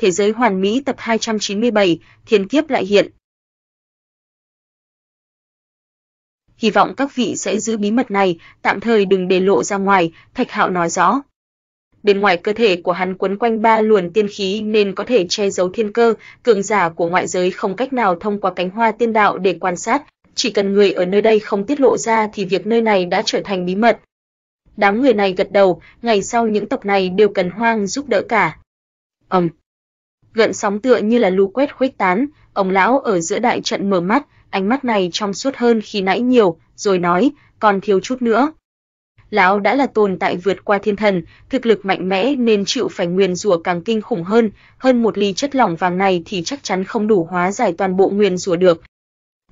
Thế giới hoàn mỹ tập 297, thiên kiếp lại hiện. Hy vọng các vị sẽ giữ bí mật này, tạm thời đừng để lộ ra ngoài, Thạch Hạo nói rõ. Bên ngoài cơ thể của hắn quấn quanh ba luồn tiên khí nên có thể che giấu thiên cơ, cường giả của ngoại giới không cách nào thông qua cánh hoa tiên đạo để quan sát, chỉ cần người ở nơi đây không tiết lộ ra thì việc nơi này đã trở thành bí mật. Đám người này gật đầu, ngày sau những tộc này đều cần hoang giúp đỡ cả. Ầm. Um gợn sóng tựa như là lu quét khuếch tán, ông lão ở giữa đại trận mở mắt, ánh mắt này trong suốt hơn khi nãy nhiều, rồi nói, còn thiếu chút nữa. Lão đã là tồn tại vượt qua thiên thần, thực lực mạnh mẽ nên chịu phải nguyên rủa càng kinh khủng hơn, hơn một ly chất lỏng vàng này thì chắc chắn không đủ hóa giải toàn bộ nguyên rủa được.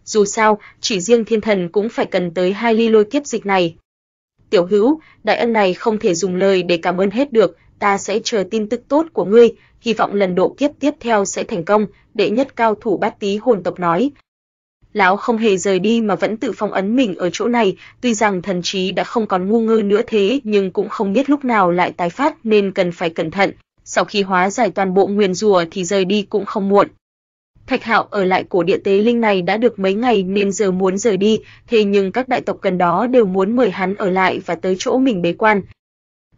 Dù sao, chỉ riêng thiên thần cũng phải cần tới hai ly lôi kiếp dịch này. Tiểu Hữu, đại ân này không thể dùng lời để cảm ơn hết được, ta sẽ chờ tin tức tốt của ngươi, hy vọng lần độ kiếp tiếp theo sẽ thành công, đệ nhất cao thủ bát tí hồn tộc nói. Lão không hề rời đi mà vẫn tự phong ấn mình ở chỗ này, tuy rằng thần trí đã không còn ngu ngơ nữa thế nhưng cũng không biết lúc nào lại tái phát nên cần phải cẩn thận, sau khi hóa giải toàn bộ nguyền rùa thì rời đi cũng không muộn. Thạch Hạo ở lại cổ địa tế linh này đã được mấy ngày nên giờ muốn rời đi, thế nhưng các đại tộc gần đó đều muốn mời hắn ở lại và tới chỗ mình bế quan.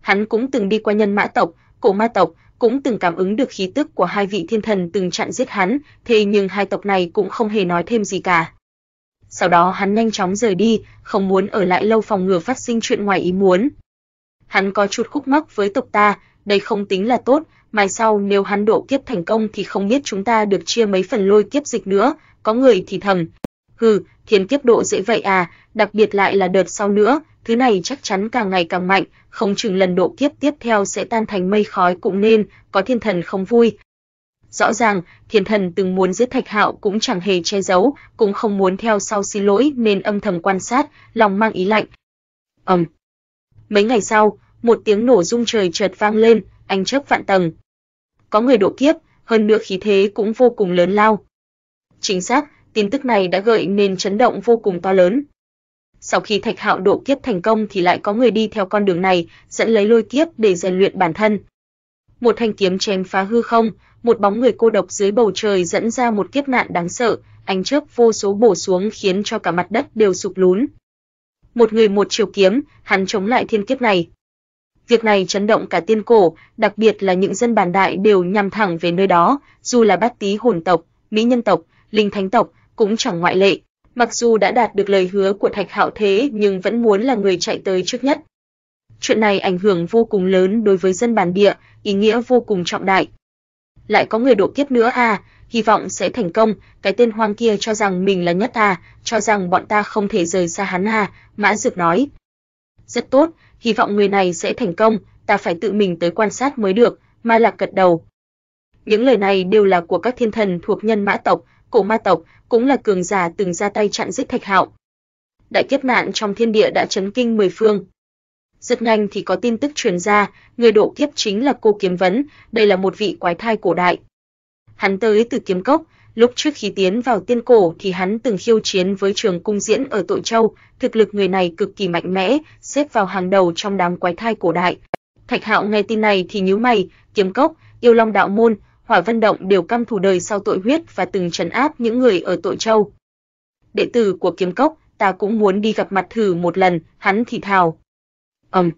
Hắn cũng từng đi qua nhân mã tộc, cổ ma tộc, cũng từng cảm ứng được khí tức của hai vị thiên thần từng chặn giết hắn, thế nhưng hai tộc này cũng không hề nói thêm gì cả. Sau đó hắn nhanh chóng rời đi, không muốn ở lại lâu phòng ngừa phát sinh chuyện ngoài ý muốn. Hắn có chút khúc mắc với tộc ta, đây không tính là tốt, mai sau nếu hắn độ kiếp thành công thì không biết chúng ta được chia mấy phần lôi kiếp dịch nữa, có người thì thầm. Hừ, thiên kiếp độ dễ vậy à, đặc biệt lại là đợt sau nữa, thứ này chắc chắn càng ngày càng mạnh, không chừng lần độ kiếp tiếp theo sẽ tan thành mây khói cũng nên, có thiên thần không vui. Rõ ràng, thiên thần từng muốn giết Thạch Hạo cũng chẳng hề che giấu, cũng không muốn theo sau xin lỗi nên âm thầm quan sát, lòng mang ý lạnh. Ầm. Mấy ngày sau, một tiếng nổ rung trời chợt vang lên, anh chớp vạn tầng. Có người độ kiếp, hơn nữa khí thế cũng vô cùng lớn lao. Chính xác, tin tức này đã gợi nên chấn động vô cùng to lớn, sau khi Thạch Hạo độ kiếp thành công thì lại có người đi theo con đường này, dẫn lấy lôi kiếp để rèn luyện bản thân. Một thanh kiếm chém phá hư không, một bóng người cô độc dưới bầu trời dẫn ra một kiếp nạn đáng sợ, ánh chớp vô số bổ xuống khiến cho cả mặt đất đều sụp lún. Một người một chiều kiếm, hắn chống lại thiên kiếp này. Việc này chấn động cả tiên cổ, đặc biệt là những dân bản đại đều nhằm thẳng về nơi đó, dù là bát tí hồn tộc, mỹ nhân tộc, linh thánh tộc cũng chẳng ngoại lệ. Mặc dù đã đạt được lời hứa của Thạch Hạo Thế nhưng vẫn muốn là người chạy tới trước nhất. Chuyện này ảnh hưởng vô cùng lớn đối với dân bản địa, ý nghĩa vô cùng trọng đại. Lại có người độ kiếp nữa à, hy vọng sẽ thành công, cái tên hoang kia cho rằng mình là nhất à, cho rằng bọn ta không thể rời xa hắn à, Mã Dược nói. Rất tốt, hy vọng người này sẽ thành công, ta phải tự mình tới quan sát mới được, Ma Lạc gật đầu. Những lời này đều là của các thiên thần thuộc nhân mã tộc, cổ ma tộc cũng là cường giả từng ra tay chặn giết Thạch Hạo. Đại kiếp nạn trong thiên địa đã chấn kinh mười phương. Rất nhanh thì có tin tức truyền ra, người độ kiếp chính là cô kiếm vấn, đây là một vị quái thai cổ đại. Hắn tới từ kiếm cốc, lúc trước khi tiến vào tiên cổ thì hắn từng khiêu chiến với trường cung diễn ở Tội Châu, thực lực người này cực kỳ mạnh mẽ, xếp vào hàng đầu trong đám quái thai cổ đại. Thạch Hạo nghe tin này thì nhíu mày, kiếm cốc, yêu long đạo môn, Hỏa Văn Động đều căm thù đời sau tội huyết và từng trấn áp những người ở tội châu. Đệ tử của Kiếm Cốc, ta cũng muốn đi gặp mặt thử một lần, hắn thì thào. Ầm.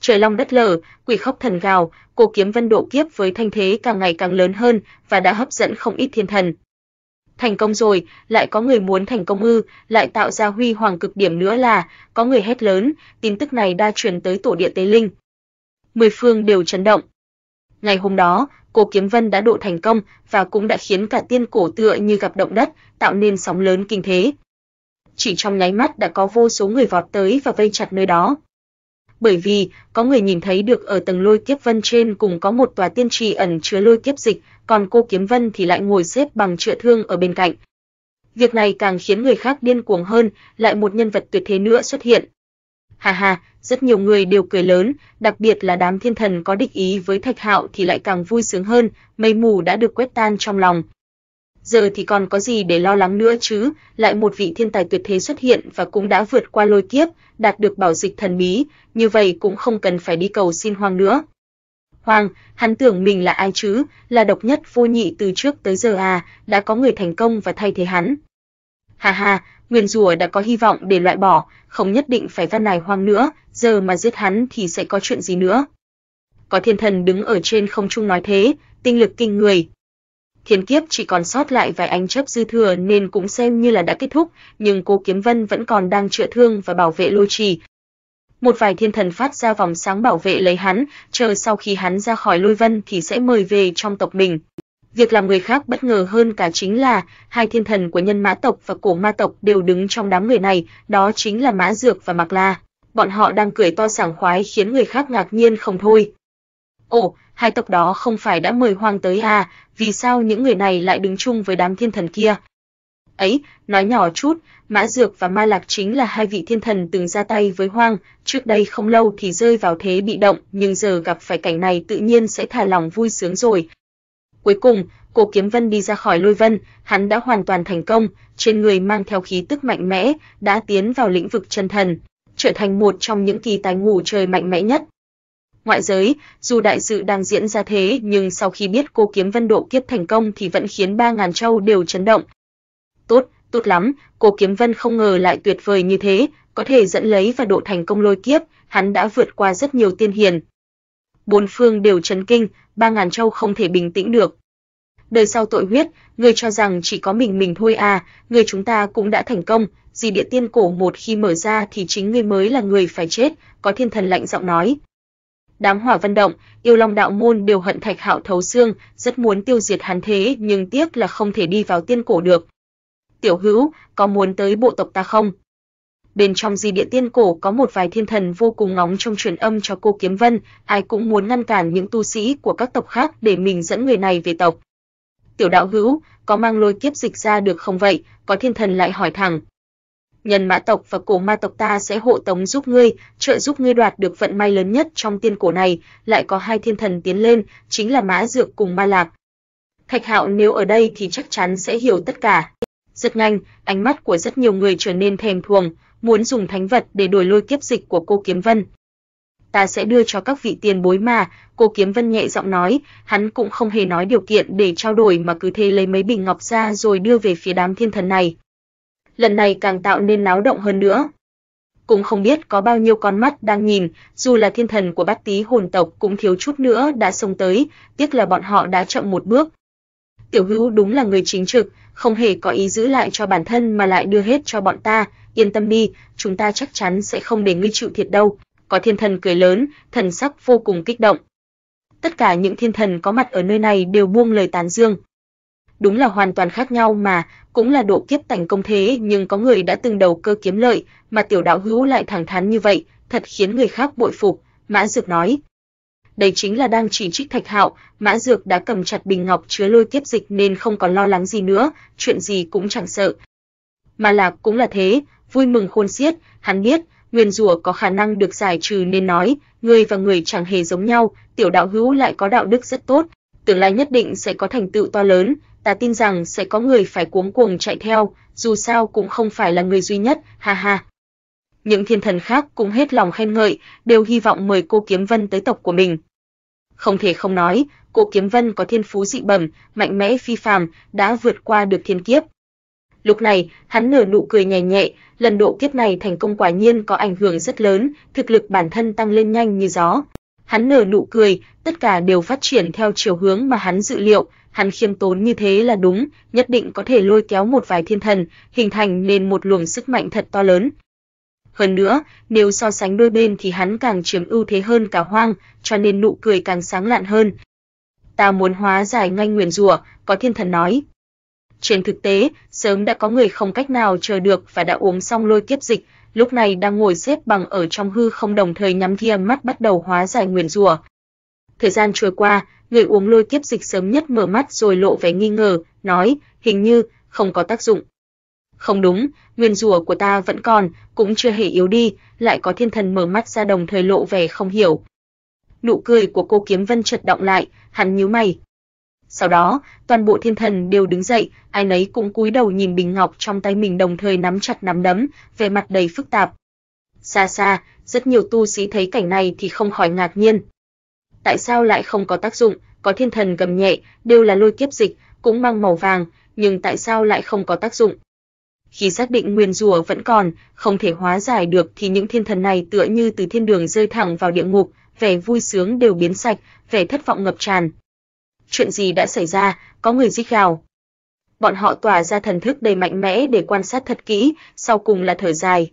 Trời long đất lở, quỷ khóc thần gào, cô kiếm vân độ kiếp với thanh thế càng ngày càng lớn hơn và đã hấp dẫn không ít thiên thần. Thành công rồi, lại có người muốn thành công ư, lại tạo ra huy hoàng cực điểm nữa là, có người hét lớn, tin tức này đa truyền tới tổ địa Tế Linh. Mười phương đều chấn động. Ngày hôm đó, Cổ Kiếm Vân đã độ thành công và cũng đã khiến cả tiên cổ tựa như gặp động đất, tạo nên sóng lớn kinh thế. Chỉ trong nháy mắt đã có vô số người vọt tới và vây chặt nơi đó. Bởi vì có người nhìn thấy được ở tầng lôi kiếp vân trên cùng có một tòa tiên trì ẩn chứa lôi kiếp dịch, còn cô Kiếm Vân thì lại ngồi xếp bằng trợ thương ở bên cạnh. Việc này càng khiến người khác điên cuồng hơn, lại một nhân vật tuyệt thế nữa xuất hiện. Ha ha, rất nhiều người đều cười lớn, đặc biệt là đám thiên thần có địch ý với Thạch Hạo thì lại càng vui sướng hơn, mây mù đã được quét tan trong lòng. Giờ thì còn có gì để lo lắng nữa chứ, lại một vị thiên tài tuyệt thế xuất hiện và cũng đã vượt qua lôi kiếp, đạt được bảo dịch thần bí, như vậy cũng không cần phải đi cầu xin Hoàng nữa. Hoàng, hắn tưởng mình là ai chứ, là độc nhất vô nhị từ trước tới giờ à, đã có người thành công và thay thế hắn, Ha ha, nguyên rùa đã có hy vọng để loại bỏ, không nhất định phải văn này hoang nữa, giờ mà giết hắn thì sẽ có chuyện gì nữa. Có thiên thần đứng ở trên không trung nói thế, tinh lực kinh người. Thiên kiếp chỉ còn sót lại vài ánh chớp dư thừa nên cũng xem như là đã kết thúc, nhưng cô Kiếm Vân vẫn còn đang chữa thương và bảo vệ lôi trì. Một vài thiên thần phát ra vòng sáng bảo vệ lấy hắn, chờ sau khi hắn ra khỏi lôi vân thì sẽ mời về trong tộc mình. Việc làm người khác bất ngờ hơn cả chính là hai thiên thần của nhân mã tộc và cổ ma tộc đều đứng trong đám người này, đó chính là Mã Dược và Mạc La. Bọn họ đang cười to sảng khoái khiến người khác ngạc nhiên không thôi. Ồ, hai tộc đó không phải đã mời Hoang tới à, vì sao những người này lại đứng chung với đám thiên thần kia? Ấy, nói nhỏ chút, Mã Dược và Ma Lạc chính là hai vị thiên thần từng ra tay với Hoang, trước đây không lâu thì rơi vào thế bị động, nhưng giờ gặp phải cảnh này tự nhiên sẽ thả lòng vui sướng rồi, Cuối cùng, Cố Kiếm Vân đi ra khỏi Lôi Vân, hắn đã hoàn toàn thành công, trên người mang theo khí tức mạnh mẽ, đã tiến vào lĩnh vực chân thần, trở thành một trong những kỳ tài ngủ trời mạnh mẽ nhất. Ngoại giới, dù đại sự đang diễn ra thế nhưng sau khi biết cô kiếm vân độ kiếp thành công thì vẫn khiến ba ngàn châu đều chấn động. Tốt, tốt lắm, cô kiếm vân không ngờ lại tuyệt vời như thế, có thể dẫn lấy và độ thành công lôi kiếp, hắn đã vượt qua rất nhiều tiên hiền. Bốn phương đều chấn kinh, ba ngàn châu không thể bình tĩnh được. Đời sau tội huyết, người cho rằng chỉ có mình mình thôi à, người chúng ta cũng đã thành công, gì địa tiên cổ một khi mở ra thì chính ngươi mới là người phải chết, có thiên thần lạnh giọng nói. Đám hỏa văn động, yêu long đạo môn đều hận thạch hạo thấu xương, rất muốn tiêu diệt hắn thế nhưng tiếc là không thể đi vào tiên cổ được. Tiểu hữu, có muốn tới bộ tộc ta không? bên trong di địa tiên cổ có một vài thiên thần vô cùng ngóng trong truyền âm cho cô Kiếm Vân, ai cũng muốn ngăn cản những tu sĩ của các tộc khác để mình dẫn người này về tộc. Tiểu đạo hữu, có mang lôi kiếp dịch ra được không vậy? Có thiên thần lại hỏi thẳng. Nhân mã tộc và cổ ma tộc ta sẽ hộ tống giúp ngươi, trợ giúp ngươi đoạt được vận may lớn nhất trong tiên cổ này, lại có hai thiên thần tiến lên, chính là Mã Dược cùng Ma Lạc. Thạch Hạo nếu ở đây thì chắc chắn sẽ hiểu tất cả. Rất nhanh, ánh mắt của rất nhiều người trở nên thèm thuồng, muốn dùng thánh vật để đổi lôi kiếp dịch của cô Kiếm Vân. Ta sẽ đưa cho các vị tiền bối mà, cô Kiếm Vân nhẹ giọng nói, hắn cũng không hề nói điều kiện để trao đổi mà cứ thế lấy mấy bình ngọc ra rồi đưa về phía đám thiên thần này. Lần này càng tạo nên náo động hơn nữa. Cũng không biết có bao nhiêu con mắt đang nhìn, dù là thiên thần của bát tí hồn tộc cũng thiếu chút nữa đã xông tới, tiếc là bọn họ đã chậm một bước. Tiểu hữu đúng là người chính trực, không hề có ý giữ lại cho bản thân mà lại đưa hết cho bọn ta, yên tâm đi, chúng ta chắc chắn sẽ không để ngươi chịu thiệt đâu. Có thiên thần cười lớn, thần sắc vô cùng kích động. Tất cả những thiên thần có mặt ở nơi này đều buông lời tán dương. Đúng là hoàn toàn khác nhau mà, cũng là độ kiếp thành công thế nhưng có người đã từng đầu cơ kiếm lợi, mà tiểu đạo hữu lại thẳng thắn như vậy, thật khiến người khác bội phục, Mã Dược nói. Đây chính là đang chỉ trích Thạch Hạo, Mã Dược đã cầm chặt bình ngọc chứa lôi kiếp dịch nên không còn lo lắng gì nữa, chuyện gì cũng chẳng sợ. Mà là cũng là thế, vui mừng khôn xiết, hắn biết, nguyên rủa có khả năng được giải trừ nên nói, người và người chẳng hề giống nhau, tiểu đạo hữu lại có đạo đức rất tốt, tương lai nhất định sẽ có thành tựu to lớn, ta tin rằng sẽ có người phải cuống cuồng chạy theo, dù sao cũng không phải là người duy nhất, ha ha. Những thiên thần khác cũng hết lòng khen ngợi, đều hy vọng mời cô Kiếm Vân tới tộc của mình. Không thể không nói, cô Kiếm Vân có thiên phú dị bẩm, mạnh mẽ phi phàm, đã vượt qua được thiên kiếp, Lúc này, hắn nở nụ cười nhẹ nhẹ, lần độ kiếp này thành công quả nhiên có ảnh hưởng rất lớn, thực lực bản thân tăng lên nhanh như gió. Hắn nở nụ cười, tất cả đều phát triển theo chiều hướng mà hắn dự liệu, hắn khiêm tốn như thế là đúng, nhất định có thể lôi kéo một vài thiên thần, hình thành nên một luồng sức mạnh thật to lớn. Hơn nữa, nếu so sánh đôi bên thì hắn càng chiếm ưu thế hơn cả hoang, cho nên nụ cười càng sáng lạn hơn. Ta muốn hóa giải ngay nguyền rủa, có thiên thần nói. Trên thực tế, sớm đã có người không cách nào chờ được và đã uống xong lôi kiếp dịch, lúc này đang ngồi xếp bằng ở trong hư không đồng thời nhắm thiêng mắt bắt đầu hóa giải nguyền rủa. Thời gian trôi qua, người uống lôi kiếp dịch sớm nhất mở mắt rồi lộ vẻ nghi ngờ, nói, hình như không có tác dụng. Không đúng, nguyên rùa của ta vẫn còn, cũng chưa hề yếu đi, lại có thiên thần mở mắt ra đồng thời lộ vẻ không hiểu. Nụ cười của cô Kiếm Vân chợt động lại, hắn nhíu mày, sau đó, toàn bộ thiên thần đều đứng dậy, ai nấy cũng cúi đầu nhìn bình ngọc trong tay mình đồng thời nắm chặt nắm đấm, vẻ mặt đầy phức tạp. Xa xa, rất nhiều tu sĩ thấy cảnh này thì không khỏi ngạc nhiên. Tại sao lại không có tác dụng, có thiên thần cầm nhẹ, đều là lôi kiếp dịch, cũng mang màu vàng, nhưng tại sao lại không có tác dụng? Khi xác định nguyên rùa vẫn còn, không thể hóa giải được thì những thiên thần này tựa như từ thiên đường rơi thẳng vào địa ngục, vẻ vui sướng đều biến sạch, vẻ thất vọng ngập tràn chuyện gì đã xảy ra, có người rít gào. Bọn họ tỏa ra thần thức đầy mạnh mẽ để quan sát thật kỹ, sau cùng là thở dài.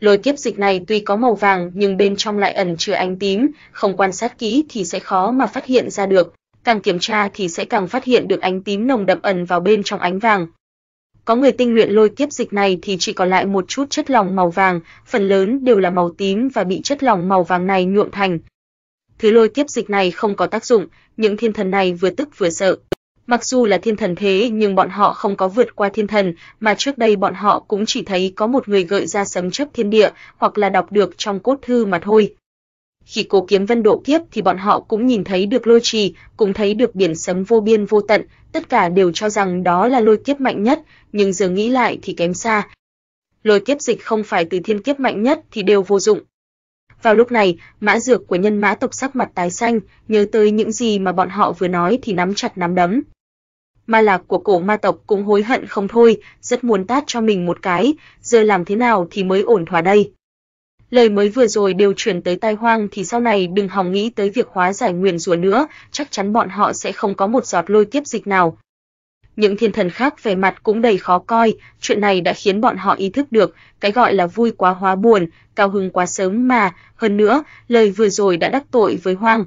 Lôi kiếp dịch này tuy có màu vàng nhưng bên trong lại ẩn chứa ánh tím, không quan sát kỹ thì sẽ khó mà phát hiện ra được, càng kiểm tra thì sẽ càng phát hiện được ánh tím nồng đậm ẩn vào bên trong ánh vàng. Có người tinh luyện lôi kiếp dịch này thì chỉ còn lại một chút chất lỏng màu vàng, phần lớn đều là màu tím và bị chất lỏng màu vàng này nhuộm thành, thứ lôi tiếp dịch này không có tác dụng, những thiên thần này vừa tức vừa sợ. Mặc dù là thiên thần thế nhưng bọn họ không có vượt qua thiên thần, mà trước đây bọn họ cũng chỉ thấy có một người gợi ra sấm chấp thiên địa, hoặc là đọc được trong cốt thư mà thôi. Khi cố kiếm vân độ kiếp thì bọn họ cũng nhìn thấy được lôi trì, cũng thấy được biển sấm vô biên vô tận, tất cả đều cho rằng đó là lôi kiếp mạnh nhất, nhưng giờ nghĩ lại thì kém xa. Lôi kiếp dịch không phải từ thiên kiếp mạnh nhất thì đều vô dụng, vào lúc này, mã dược của nhân mã tộc sắc mặt tái xanh, nhớ tới những gì mà bọn họ vừa nói thì nắm chặt nắm đấm. Ma lạc của cổ ma tộc cũng hối hận không thôi, rất muốn tát cho mình một cái, giờ làm thế nào thì mới ổn thỏa đây. Lời mới vừa rồi đều chuyển tới tai hoang thì sau này đừng hòng nghĩ tới việc hóa giải nguyền rủa nữa, chắc chắn bọn họ sẽ không có một giọt lôi kiếp dịch nào, những thiên thần khác về mặt cũng đầy khó coi, chuyện này đã khiến bọn họ ý thức được, cái gọi là vui quá hóa buồn, cao hứng quá sớm mà, hơn nữa, lời vừa rồi đã đắc tội với Hoang.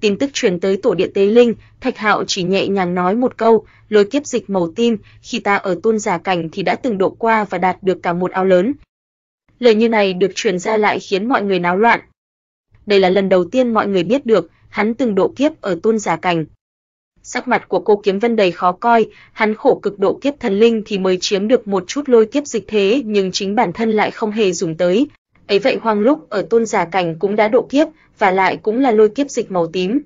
Tin tức truyền tới tổ điện Tế Linh, Thạch Hạo chỉ nhẹ nhàng nói một câu, lôi kiếp dịch màu tim, khi ta ở tôn giả cảnh thì đã từng độ qua và đạt được cả một áo lớn. Lời như này được truyền ra lại khiến mọi người náo loạn. Đây là lần đầu tiên mọi người biết được, hắn từng độ kiếp ở tôn giả cảnh, sắc mặt của cô Kiếm Vân đầy khó coi, hắn khổ cực độ kiếp thần linh thì mới chiếm được một chút lôi kiếp dịch thế nhưng chính bản thân lại không hề dùng tới. Ấy vậy hoang lúc ở tôn giả cảnh cũng đã độ kiếp, và lại cũng là lôi kiếp dịch màu tím.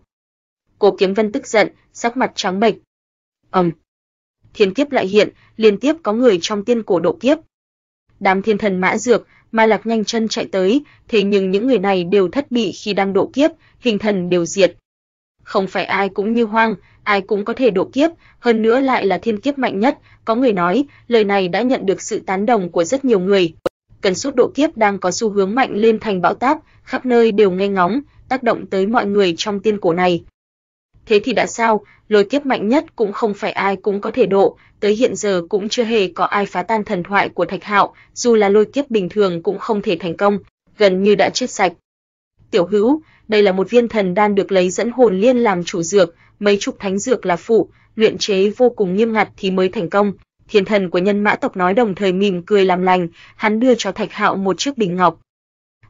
Cô Kiếm Vân tức giận, sắc mặt trắng bệch. Ầm. Um. Thiên kiếp lại hiện, liên tiếp có người trong tiên cổ độ kiếp. Đám thiên thần mã dược, Ma Lạc nhanh chân chạy tới, thế nhưng những người này đều thất bị khi đang độ kiếp, hình thần đều diệt, không phải ai cũng như Hoang, ai cũng có thể độ kiếp, hơn nữa lại là thiên kiếp mạnh nhất, có người nói, lời này đã nhận được sự tán đồng của rất nhiều người. Cơn suất độ kiếp đang có xu hướng mạnh lên thành bão táp, khắp nơi đều nghe ngóng, tác động tới mọi người trong tiên cổ này. Thế thì đã sao, lôi kiếp mạnh nhất cũng không phải ai cũng có thể độ, tới hiện giờ cũng chưa hề có ai phá tan thần thoại của Thạch Hạo, dù là lôi kiếp bình thường cũng không thể thành công, gần như đã chết sạch. Tiểu Hữu, đây là một viên thần đan được lấy dẫn hồn liên làm chủ dược, mấy chục thánh dược là phụ, luyện chế vô cùng nghiêm ngặt thì mới thành công. Thiên thần của nhân mã tộc nói đồng thời mỉm cười làm lành, hắn đưa cho Thạch Hạo một chiếc bình ngọc.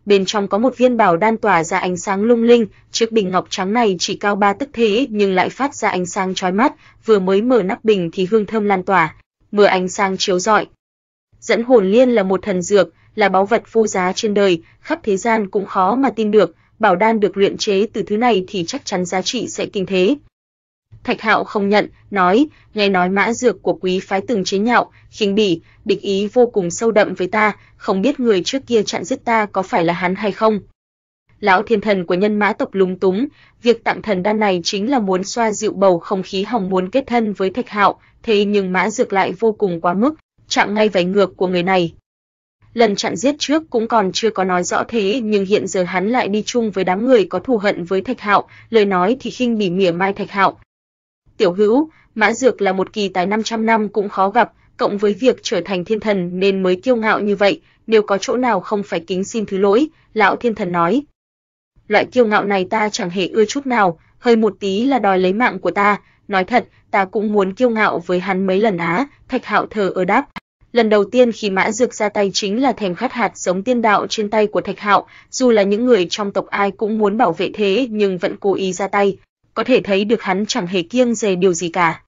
Bên trong có một viên bảo đan tỏa ra ánh sáng lung linh, chiếc bình ngọc trắng này chỉ cao ba tấc thế nhưng lại phát ra ánh sáng chói mắt, vừa mới mở nắp bình thì hương thơm lan tỏa, mưa ánh sáng chiếu rọi. Dẫn hồn liên là một thần dược, là báu vật vô giá trên đời, khắp thế gian cũng khó mà tin được, bảo đan được luyện chế từ thứ này thì chắc chắn giá trị sẽ kinh thế. Thạch Hạo không nhận, nói, nghe nói mã dược của quý phái từng chế nhạo, khinh bỉ, địch ý vô cùng sâu đậm với ta, không biết người trước kia chặn giết ta có phải là hắn hay không. Lão thiên thần của nhân mã tộc lúng túng, việc tặng thần đan này chính là muốn xoa dịu bầu không khí hỏng muốn kết thân với Thạch Hạo, thế nhưng mã dược lại vô cùng quá mức, chạm ngay váy ngược của người này lần chặn giết trước cũng còn chưa có nói rõ thế, nhưng hiện giờ hắn lại đi chung với đám người có thù hận với Thạch Hạo, lời nói thì khinh bỉ mỉa mai Thạch Hạo. Tiểu Hữu, Mã Dược là một kỳ tài 500 năm cũng khó gặp, cộng với việc trở thành thiên thần nên mới kiêu ngạo như vậy, nếu có chỗ nào không phải kính xin thứ lỗi, lão thiên thần nói. Loại kiêu ngạo này ta chẳng hề ưa chút nào, hơi một tí là đòi lấy mạng của ta, nói thật, ta cũng muốn kiêu ngạo với hắn mấy lần á, Thạch Hạo thờ ở đáp. Lần đầu tiên khi Mã Dược ra tay chính là thèm khát hạt giống tiên đạo trên tay của Thạch Hạo, dù là những người trong tộc ai cũng muốn bảo vệ thế nhưng vẫn cố ý ra tay, có thể thấy được hắn chẳng hề kiêng dè điều gì cả.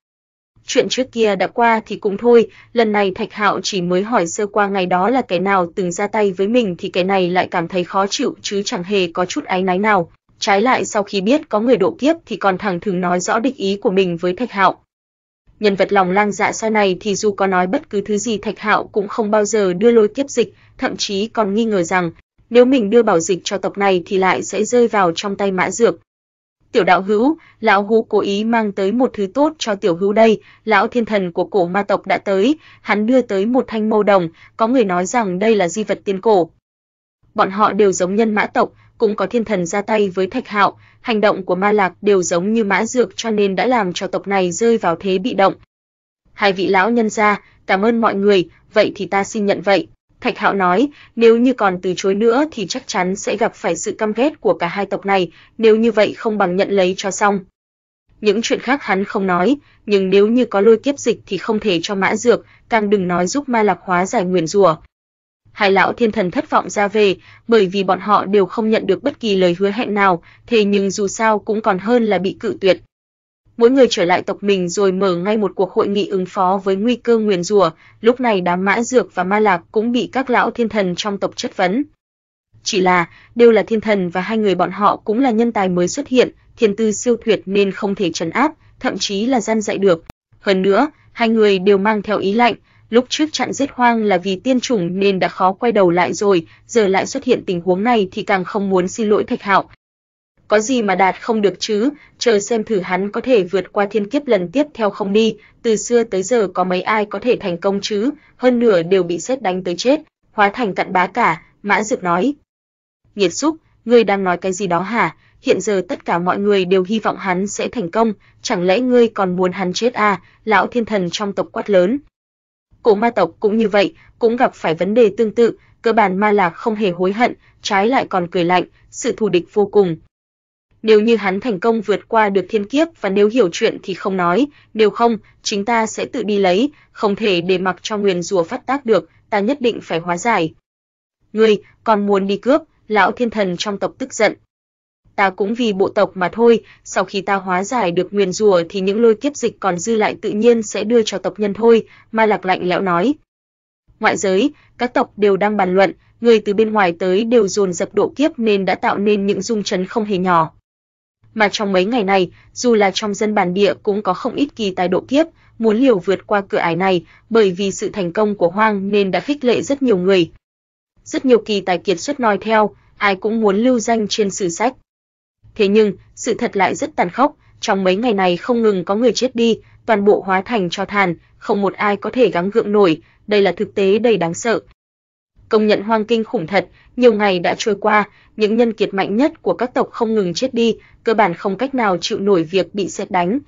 Chuyện trước kia đã qua thì cũng thôi, lần này Thạch Hạo chỉ mới hỏi sơ qua ngày đó là cái nào từng ra tay với mình thì cái này lại cảm thấy khó chịu chứ chẳng hề có chút áy náy nào. Trái lại sau khi biết có người độ kiếp thì còn thẳng thừng nói rõ địch ý của mình với Thạch Hạo nhân vật lòng lang dạ sau này thì dù có nói bất cứ thứ gì Thạch Hạo cũng không bao giờ đưa lôi kiếp dịch, thậm chí còn nghi ngờ rằng nếu mình đưa bảo dịch cho tộc này thì lại sẽ rơi vào trong tay Mã Dược. Tiểu đạo hữu, lão hú cố ý mang tới một thứ tốt cho tiểu hữu đây, lão thiên thần của cổ ma tộc đã tới, hắn đưa tới một thanh mâu đồng, có người nói rằng đây là di vật tiên cổ. Bọn họ đều giống nhân mã tộc, cũng có thiên thần ra tay với Thạch Hạo, hành động của Ma Lạc đều giống như mã dược cho nên đã làm cho tộc này rơi vào thế bị động. Hai vị lão nhân gia, cảm ơn mọi người, vậy thì ta xin nhận vậy." Thạch Hạo nói, nếu như còn từ chối nữa thì chắc chắn sẽ gặp phải sự căm ghét của cả hai tộc này, nếu như vậy không bằng nhận lấy cho xong. Những chuyện khác hắn không nói, nhưng nếu như có lôi kiếp dịch thì không thể cho mã dược, càng đừng nói giúp ma lạc hóa giải nguyền rủa. Hai lão thiên thần thất vọng ra về, bởi vì bọn họ đều không nhận được bất kỳ lời hứa hẹn nào, thế nhưng dù sao cũng còn hơn là bị cự tuyệt. Mỗi người trở lại tộc mình rồi mở ngay một cuộc hội nghị ứng phó với nguy cơ nguyền rủa, lúc này đám mã dược và ma lạc cũng bị các lão thiên thần trong tộc chất vấn. Chỉ là, đều là thiên thần và hai người bọn họ cũng là nhân tài mới xuất hiện, thiên tư siêu tuyệt nên không thể trấn áp, thậm chí là gian dạy được. Hơn nữa, hai người đều mang theo ý lạnh, Lúc trước chặn giết hoang là vì tiên chủng nên đã khó quay đầu lại rồi, giờ lại xuất hiện tình huống này thì càng không muốn xin lỗi Thạch Hạo. Có gì mà đạt không được chứ, chờ xem thử hắn có thể vượt qua thiên kiếp lần tiếp theo không đi, từ xưa tới giờ có mấy ai có thể thành công chứ, hơn nửa đều bị xét đánh tới chết, hóa thành cặn bá cả, Mã Dược nói. Nhiệt xúc, ngươi đang nói cái gì đó hả? Hiện giờ tất cả mọi người đều hy vọng hắn sẽ thành công, chẳng lẽ ngươi còn muốn hắn chết à? Lão thiên thần trong tộc quát lớn, cổ ma tộc cũng như vậy, cũng gặp phải vấn đề tương tự, cơ bản Ma Lạc không hề hối hận, trái lại còn cười lạnh, sự thù địch vô cùng. Nếu như hắn thành công vượt qua được thiên kiếp và nếu hiểu chuyện thì không nói, nếu không, chính ta sẽ tự đi lấy, không thể để mặc cho nguyền rùa phát tác được, ta nhất định phải hóa giải. Ngươi, còn muốn đi cướp, lão thiên thần trong tộc tức giận ta cũng vì bộ tộc mà thôi, sau khi ta hóa giải được nguyền rủa thì những lôi kiếp dịch còn dư lại tự nhiên sẽ đưa cho tộc nhân thôi, Ma Lạc lạnh lẽo nói. Ngoại giới, các tộc đều đang bàn luận, người từ bên ngoài tới đều dồn dập độ kiếp nên đã tạo nên những rung chấn không hề nhỏ. Mà trong mấy ngày này, dù là trong dân bản địa cũng có không ít kỳ tài độ kiếp, muốn liều vượt qua cửa ải này, bởi vì sự thành công của Hoang nên đã khích lệ rất nhiều người. Rất nhiều kỳ tài kiệt xuất noi theo, ai cũng muốn lưu danh trên sử sách. Thế nhưng, sự thật lại rất tàn khốc, trong mấy ngày này không ngừng có người chết đi, toàn bộ hóa thành cho tàn, không một ai có thể gắng gượng nổi, đây là thực tế đầy đáng sợ. Công nhận hoang kinh khủng thật, nhiều ngày đã trôi qua, những nhân kiệt mạnh nhất của các tộc không ngừng chết đi, cơ bản không cách nào chịu nổi việc bị xét đánh.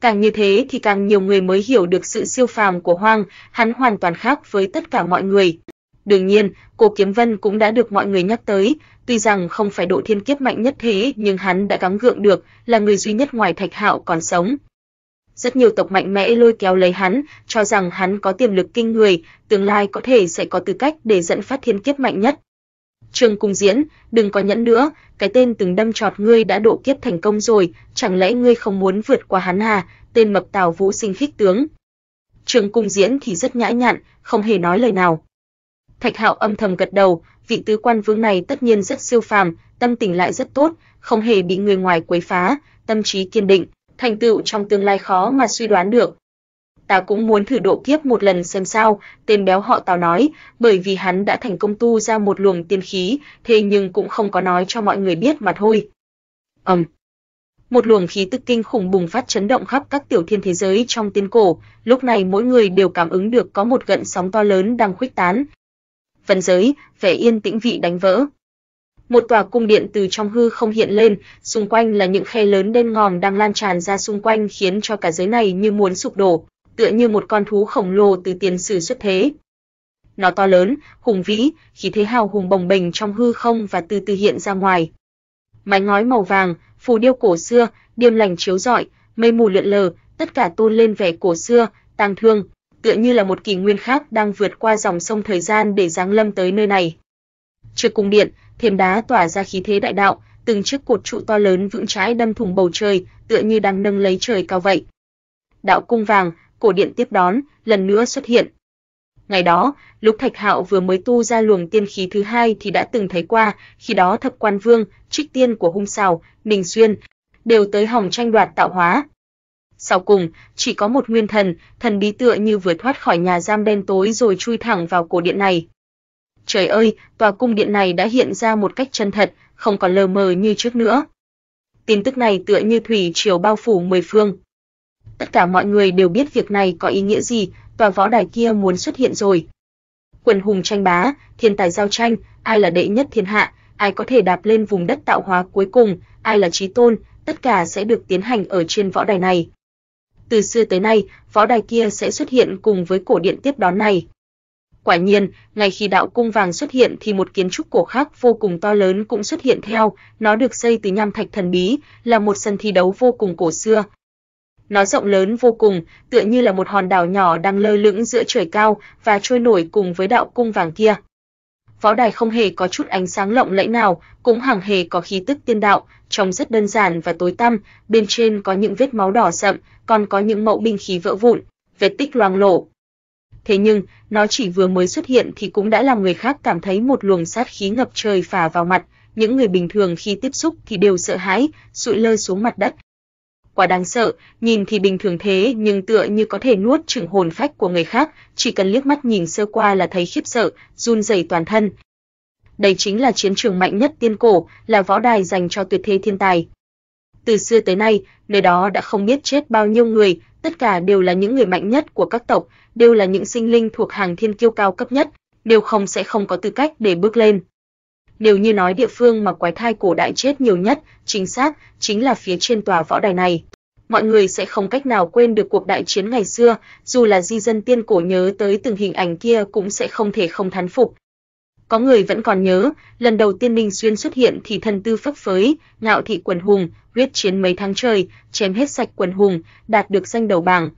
Càng như thế thì càng nhiều người mới hiểu được sự siêu phàm của Hoang, hắn hoàn toàn khác với tất cả mọi người. Đương nhiên, cô Kiếm Vân cũng đã được mọi người nhắc tới, Tuy rằng không phải độ thiên kiếp mạnh nhất thế, nhưng hắn đã gắng gượng được, là người duy nhất ngoài Thạch Hạo còn sống. Rất nhiều tộc mạnh mẽ lôi kéo lấy hắn, cho rằng hắn có tiềm lực kinh người, tương lai có thể sẽ có tư cách để dẫn phát thiên kiếp mạnh nhất. Trương Cung Diễn, đừng có nhẫn nữa, cái tên từng đâm chọt ngươi đã độ kiếp thành công rồi, chẳng lẽ ngươi không muốn vượt qua hắn à? Tên mập Tào Vũ sinh khích tướng. Trương Cung Diễn thì rất nhã nhặn, không hề nói lời nào. Thạch Hạo âm thầm gật đầu, vị tứ quan vương này tất nhiên rất siêu phàm, tâm tình lại rất tốt, không hề bị người ngoài quấy phá, tâm trí kiên định, thành tựu trong tương lai khó mà suy đoán được. Ta cũng muốn thử độ kiếp một lần xem sao, tên béo họ Tào nói, bởi vì hắn đã thành công tu ra một luồng tiên khí, thế nhưng cũng không có nói cho mọi người biết mà thôi. Ầm. Một luồng khí tức kinh khủng bùng phát chấn động khắp các tiểu thiên thế giới trong tiên cổ, lúc này mỗi người đều cảm ứng được có một gợn sóng to lớn đang khuếch tán, phần giới, vẻ yên tĩnh vị đánh vỡ. Một tòa cung điện từ trong hư không hiện lên, xung quanh là những khe lớn đen ngòm đang lan tràn ra xung quanh khiến cho cả giới này như muốn sụp đổ, tựa như một con thú khổng lồ từ tiền sử xuất thế. Nó to lớn, hùng vĩ, khí thế hào hùng bồng bềnh trong hư không và từ từ hiện ra ngoài. Mái ngói màu vàng, phù điêu cổ xưa, điềm lành chiếu rọi, mây mù lượn lờ, tất cả tôn lên vẻ cổ xưa, tang thương, tựa như là một kỷ nguyên khác đang vượt qua dòng sông thời gian để giáng lâm tới nơi này. Trước cung điện, thiềm đá tỏa ra khí thế đại đạo, từng chiếc cột trụ to lớn vững chãi đâm thủng bầu trời, tựa như đang nâng lấy trời cao vậy. Đạo cung vàng, cổ điện tiếp đón, lần nữa xuất hiện. Ngày đó, lúc Thạch Hạo vừa mới tu ra luồng tiên khí thứ hai thì đã từng thấy qua, khi đó Thập Quan Vương, Trích Tiên của Hung Sào, Ninh Xuyên đều tới hòng tranh đoạt tạo hóa, sau cùng, chỉ có một nguyên thần, thần bí tựa như vừa thoát khỏi nhà giam đen tối rồi chui thẳng vào cổ điện này. Trời ơi, tòa cung điện này đã hiện ra một cách chân thật, không còn lờ mờ như trước nữa. Tin tức này tựa như thủy triều bao phủ mười phương. Tất cả mọi người đều biết việc này có ý nghĩa gì, tòa võ đài kia muốn xuất hiện rồi. Quần hùng tranh bá, thiên tài giao tranh, ai là đệ nhất thiên hạ, ai có thể đạp lên vùng đất tạo hóa cuối cùng, ai là chí tôn, tất cả sẽ được tiến hành ở trên võ đài này từ xưa tới nay, phó đài kia sẽ xuất hiện cùng với cổ điện tiếp đón này. Quả nhiên, ngay khi đạo cung vàng xuất hiện thì một kiến trúc cổ khác vô cùng to lớn cũng xuất hiện theo, nó được xây từ nham thạch thần bí, là một sân thi đấu vô cùng cổ xưa. Nó rộng lớn vô cùng, tựa như là một hòn đảo nhỏ đang lơ lửng giữa trời cao và trôi nổi cùng với đạo cung vàng kia pháo đài không hề có chút ánh sáng lộng lẫy nào, cũng hằng hề có khí tức tiên đạo, trông rất đơn giản và tối tăm, bên trên có những vết máu đỏ sậm, còn có những mẫu binh khí vỡ vụn, vết tích loang lổ. Thế nhưng, nó chỉ vừa mới xuất hiện thì cũng đã làm người khác cảm thấy một luồng sát khí ngập trời phả vào mặt, những người bình thường khi tiếp xúc thì đều sợ hãi, sụi lơ xuống mặt đất, quá đáng sợ, nhìn thì bình thường thế nhưng tựa như có thể nuốt chửng hồn phách của người khác, chỉ cần liếc mắt nhìn sơ qua là thấy khiếp sợ, run rẩy toàn thân. Đây chính là chiến trường mạnh nhất tiên cổ, là võ đài dành cho tuyệt thế thiên tài. Từ xưa tới nay, nơi đó đã không biết chết bao nhiêu người, tất cả đều là những người mạnh nhất của các tộc, đều là những sinh linh thuộc hàng thiên kiêu cao cấp nhất, đều không sẽ không có tư cách để bước lên. Nếu như nói địa phương mà quái thai cổ đại chết nhiều nhất, chính xác chính là phía trên tòa võ đài này. Mọi người sẽ không cách nào quên được cuộc đại chiến ngày xưa, dù là di dân tiên cổ nhớ tới từng hình ảnh kia cũng sẽ không thể không thán phục. Có người vẫn còn nhớ, lần đầu tiên Minh Xuyên xuất hiện thì thần tư phấp phới, ngạo thị quần hùng, huyết chiến mấy tháng trời, chém hết sạch quần hùng, đạt được danh đầu bảng.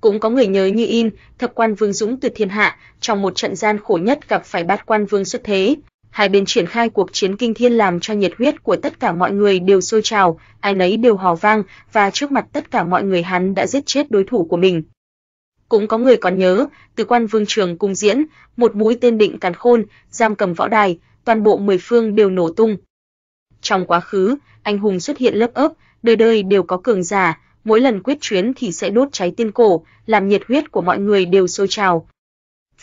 Cũng có người nhớ như in, thập quan vương dũng tuyệt thiên hạ, trong một trận gian khổ nhất gặp phải bát quan vương xuất thế, hai bên triển khai cuộc chiến kinh thiên làm cho nhiệt huyết của tất cả mọi người đều sôi trào, ai nấy đều hò vang và trước mặt tất cả mọi người hắn đã giết chết đối thủ của mình. Cũng có người còn nhớ, từ quan vương trường cung diễn, một mũi tên định càn khôn, giam cầm võ đài, toàn bộ mười phương đều nổ tung. Trong quá khứ, anh hùng xuất hiện lớp ấp, đời đời đều có cường giả, mỗi lần quyết chiến thì sẽ đốt cháy tiên cổ, làm nhiệt huyết của mọi người đều sôi trào,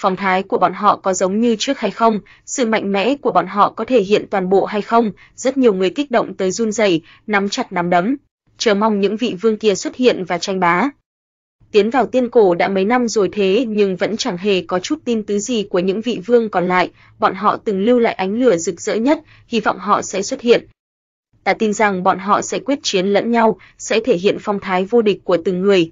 phong thái của bọn họ có giống như trước hay không, sự mạnh mẽ của bọn họ có thể hiện toàn bộ hay không, rất nhiều người kích động tới run rẩy, nắm chặt nắm đấm, chờ mong những vị vương kia xuất hiện và tranh bá. Tiến vào tiên cổ đã mấy năm rồi thế nhưng vẫn chẳng hề có chút tin tứ gì của những vị vương còn lại, bọn họ từng lưu lại ánh lửa rực rỡ nhất, hy vọng họ sẽ xuất hiện. Ta tin rằng bọn họ sẽ quyết chiến lẫn nhau, sẽ thể hiện phong thái vô địch của từng người,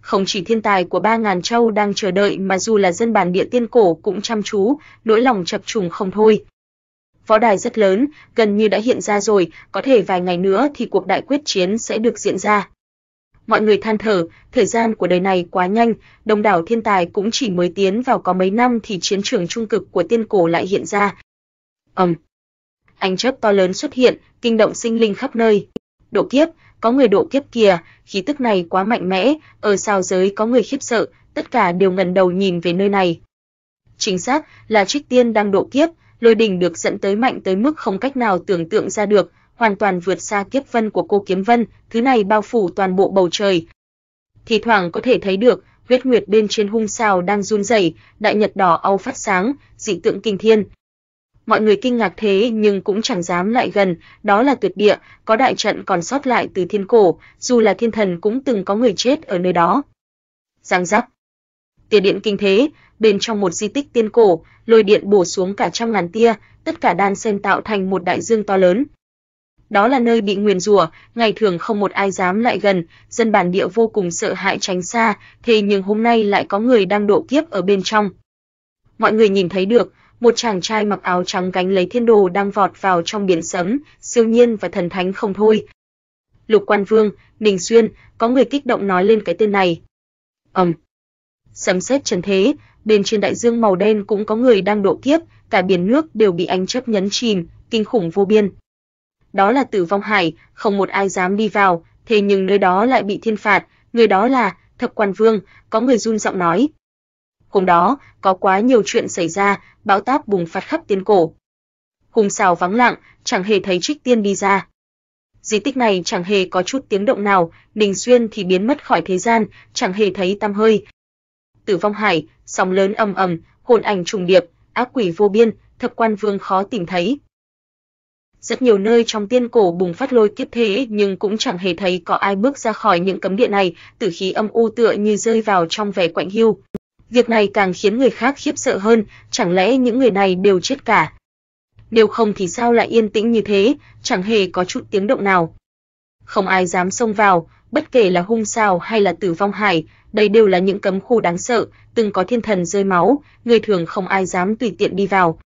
không chỉ thiên tài của ba ngàn châu đang chờ đợi mà dù là dân bản địa tiên cổ cũng chăm chú, nỗi lòng chập trùng không thôi. Võ đài rất lớn, gần như đã hiện ra rồi, có thể vài ngày nữa thì cuộc đại quyết chiến sẽ được diễn ra. Mọi người than thở, thời gian của đời này quá nhanh, đông đảo thiên tài cũng chỉ mới tiến vào có mấy năm thì chiến trường trung cực của tiên cổ lại hiện ra. Ầm. ánh chớp to lớn xuất hiện, kinh động sinh linh khắp nơi. Độ kiếp, có người độ kiếp kìa, khí tức này quá mạnh mẽ, ở sao giới có người khiếp sợ, tất cả đều ngẩng đầu nhìn về nơi này. Chính xác là Trích Tiên đang độ kiếp, lôi đỉnh được dẫn tới mạnh tới mức không cách nào tưởng tượng ra được, hoàn toàn vượt xa kiếp vân của cô Kiếm Vân, thứ này bao phủ toàn bộ bầu trời. Thì thoảng có thể thấy được, huyết nguyệt bên trên hung sao đang run rẩy, đại nhật đỏ au phát sáng, dị tượng kinh thiên mọi người kinh ngạc thế nhưng cũng chẳng dám lại gần, đó là tuyệt địa, có đại trận còn sót lại từ thiên cổ, dù là thiên thần cũng từng có người chết ở nơi đó. Giang giác. Tia điện kinh thế, bên trong một di tích tiên cổ, lôi điện bổ xuống cả trăm ngàn tia, tất cả đan xen tạo thành một đại dương to lớn. Đó là nơi bị nguyền rủa, ngày thường không một ai dám lại gần, dân bản địa vô cùng sợ hãi tránh xa, thế nhưng hôm nay lại có người đang độ kiếp ở bên trong. Mọi người nhìn thấy được, một chàng trai mặc áo trắng gánh lấy thiên đồ đang vọt vào trong biển sấm, siêu nhiên và thần thánh không thôi. Lục Quan Vương, Ninh Xuyên, có người kích động nói lên cái tên này. Ầm. Sấm sét trần thế, bên trên đại dương màu đen cũng có người đang độ kiếp, cả biển nước đều bị ánh chớp nhấn chìm, kinh khủng vô biên. Đó là tử vong hải, không một ai dám đi vào, thế nhưng nơi đó lại bị thiên phạt, người đó là Thập Quan Vương, có người run giọng nói. Hôm đó, có quá nhiều chuyện xảy ra, bão táp bùng phát khắp tiên cổ. Hùng xào vắng lặng, chẳng hề thấy Trích Tiên đi ra. Di tích này chẳng hề có chút tiếng động nào, đình Xuyên thì biến mất khỏi thế gian, chẳng hề thấy tăm hơi. Tử vong hải, sóng lớn ầm ầm, hồn ảnh trùng điệp, ác quỷ vô biên, thập quan vương khó tìm thấy. Rất nhiều nơi trong tiên cổ bùng phát lôi kiếp thế nhưng cũng chẳng hề thấy có ai bước ra khỏi những cấm địa này, tử khí âm u tựa như rơi vào trong vẻ quạnh hiu. Việc này càng khiến người khác khiếp sợ hơn, chẳng lẽ những người này đều chết cả? Nếu không thì sao lại yên tĩnh như thế, chẳng hề có chút tiếng động nào. Không ai dám xông vào, bất kể là hung sao hay là tử vong hải, đây đều là những cấm khu đáng sợ, từng có thiên thần rơi máu, người thường không ai dám tùy tiện đi vào.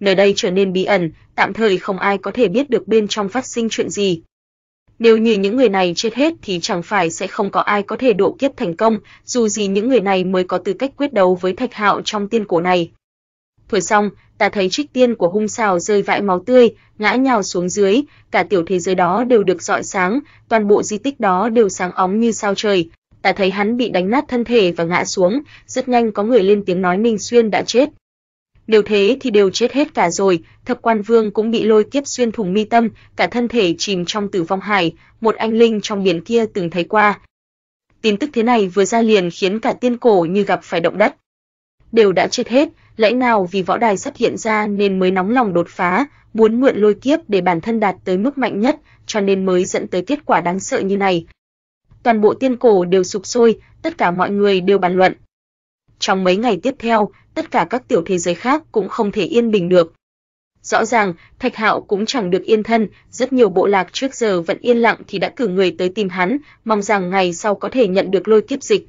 Nơi đây trở nên bí ẩn, tạm thời không ai có thể biết được bên trong phát sinh chuyện gì. Nếu như những người này chết hết thì chẳng phải sẽ không có ai có thể độ kiếp thành công, dù gì những người này mới có tư cách quyết đấu với Thạch Hạo trong tiên cổ này. Thổi xong, ta thấy trích tiên của hung xào rơi vãi máu tươi, ngã nhào xuống dưới, cả tiểu thế giới đó đều được dọi sáng, toàn bộ di tích đó đều sáng óng như sao trời. Ta thấy hắn bị đánh nát thân thể và ngã xuống, rất nhanh có người lên tiếng nói minh Xuyên đã chết nếu thế thì đều chết hết cả rồi, Thập Quan Vương cũng bị lôi kiếp xuyên thủng mi tâm, cả thân thể chìm trong tử vong hải, một anh linh trong biển kia từng thấy qua. Tin tức thế này vừa ra liền khiến cả tiên cổ như gặp phải động đất. Đều đã chết hết, lẽ nào vì võ đài sắp hiện ra nên mới nóng lòng đột phá, muốn mượn lôi kiếp để bản thân đạt tới mức mạnh nhất, cho nên mới dẫn tới kết quả đáng sợ như này. Toàn bộ tiên cổ đều sụp sôi, tất cả mọi người đều bàn luận, trong mấy ngày tiếp theo, tất cả các tiểu thế giới khác cũng không thể yên bình được. Rõ ràng, Thạch Hạo cũng chẳng được yên thân, rất nhiều bộ lạc trước giờ vẫn yên lặng thì đã cử người tới tìm hắn, mong rằng ngày sau có thể nhận được lôi kiếp dịch.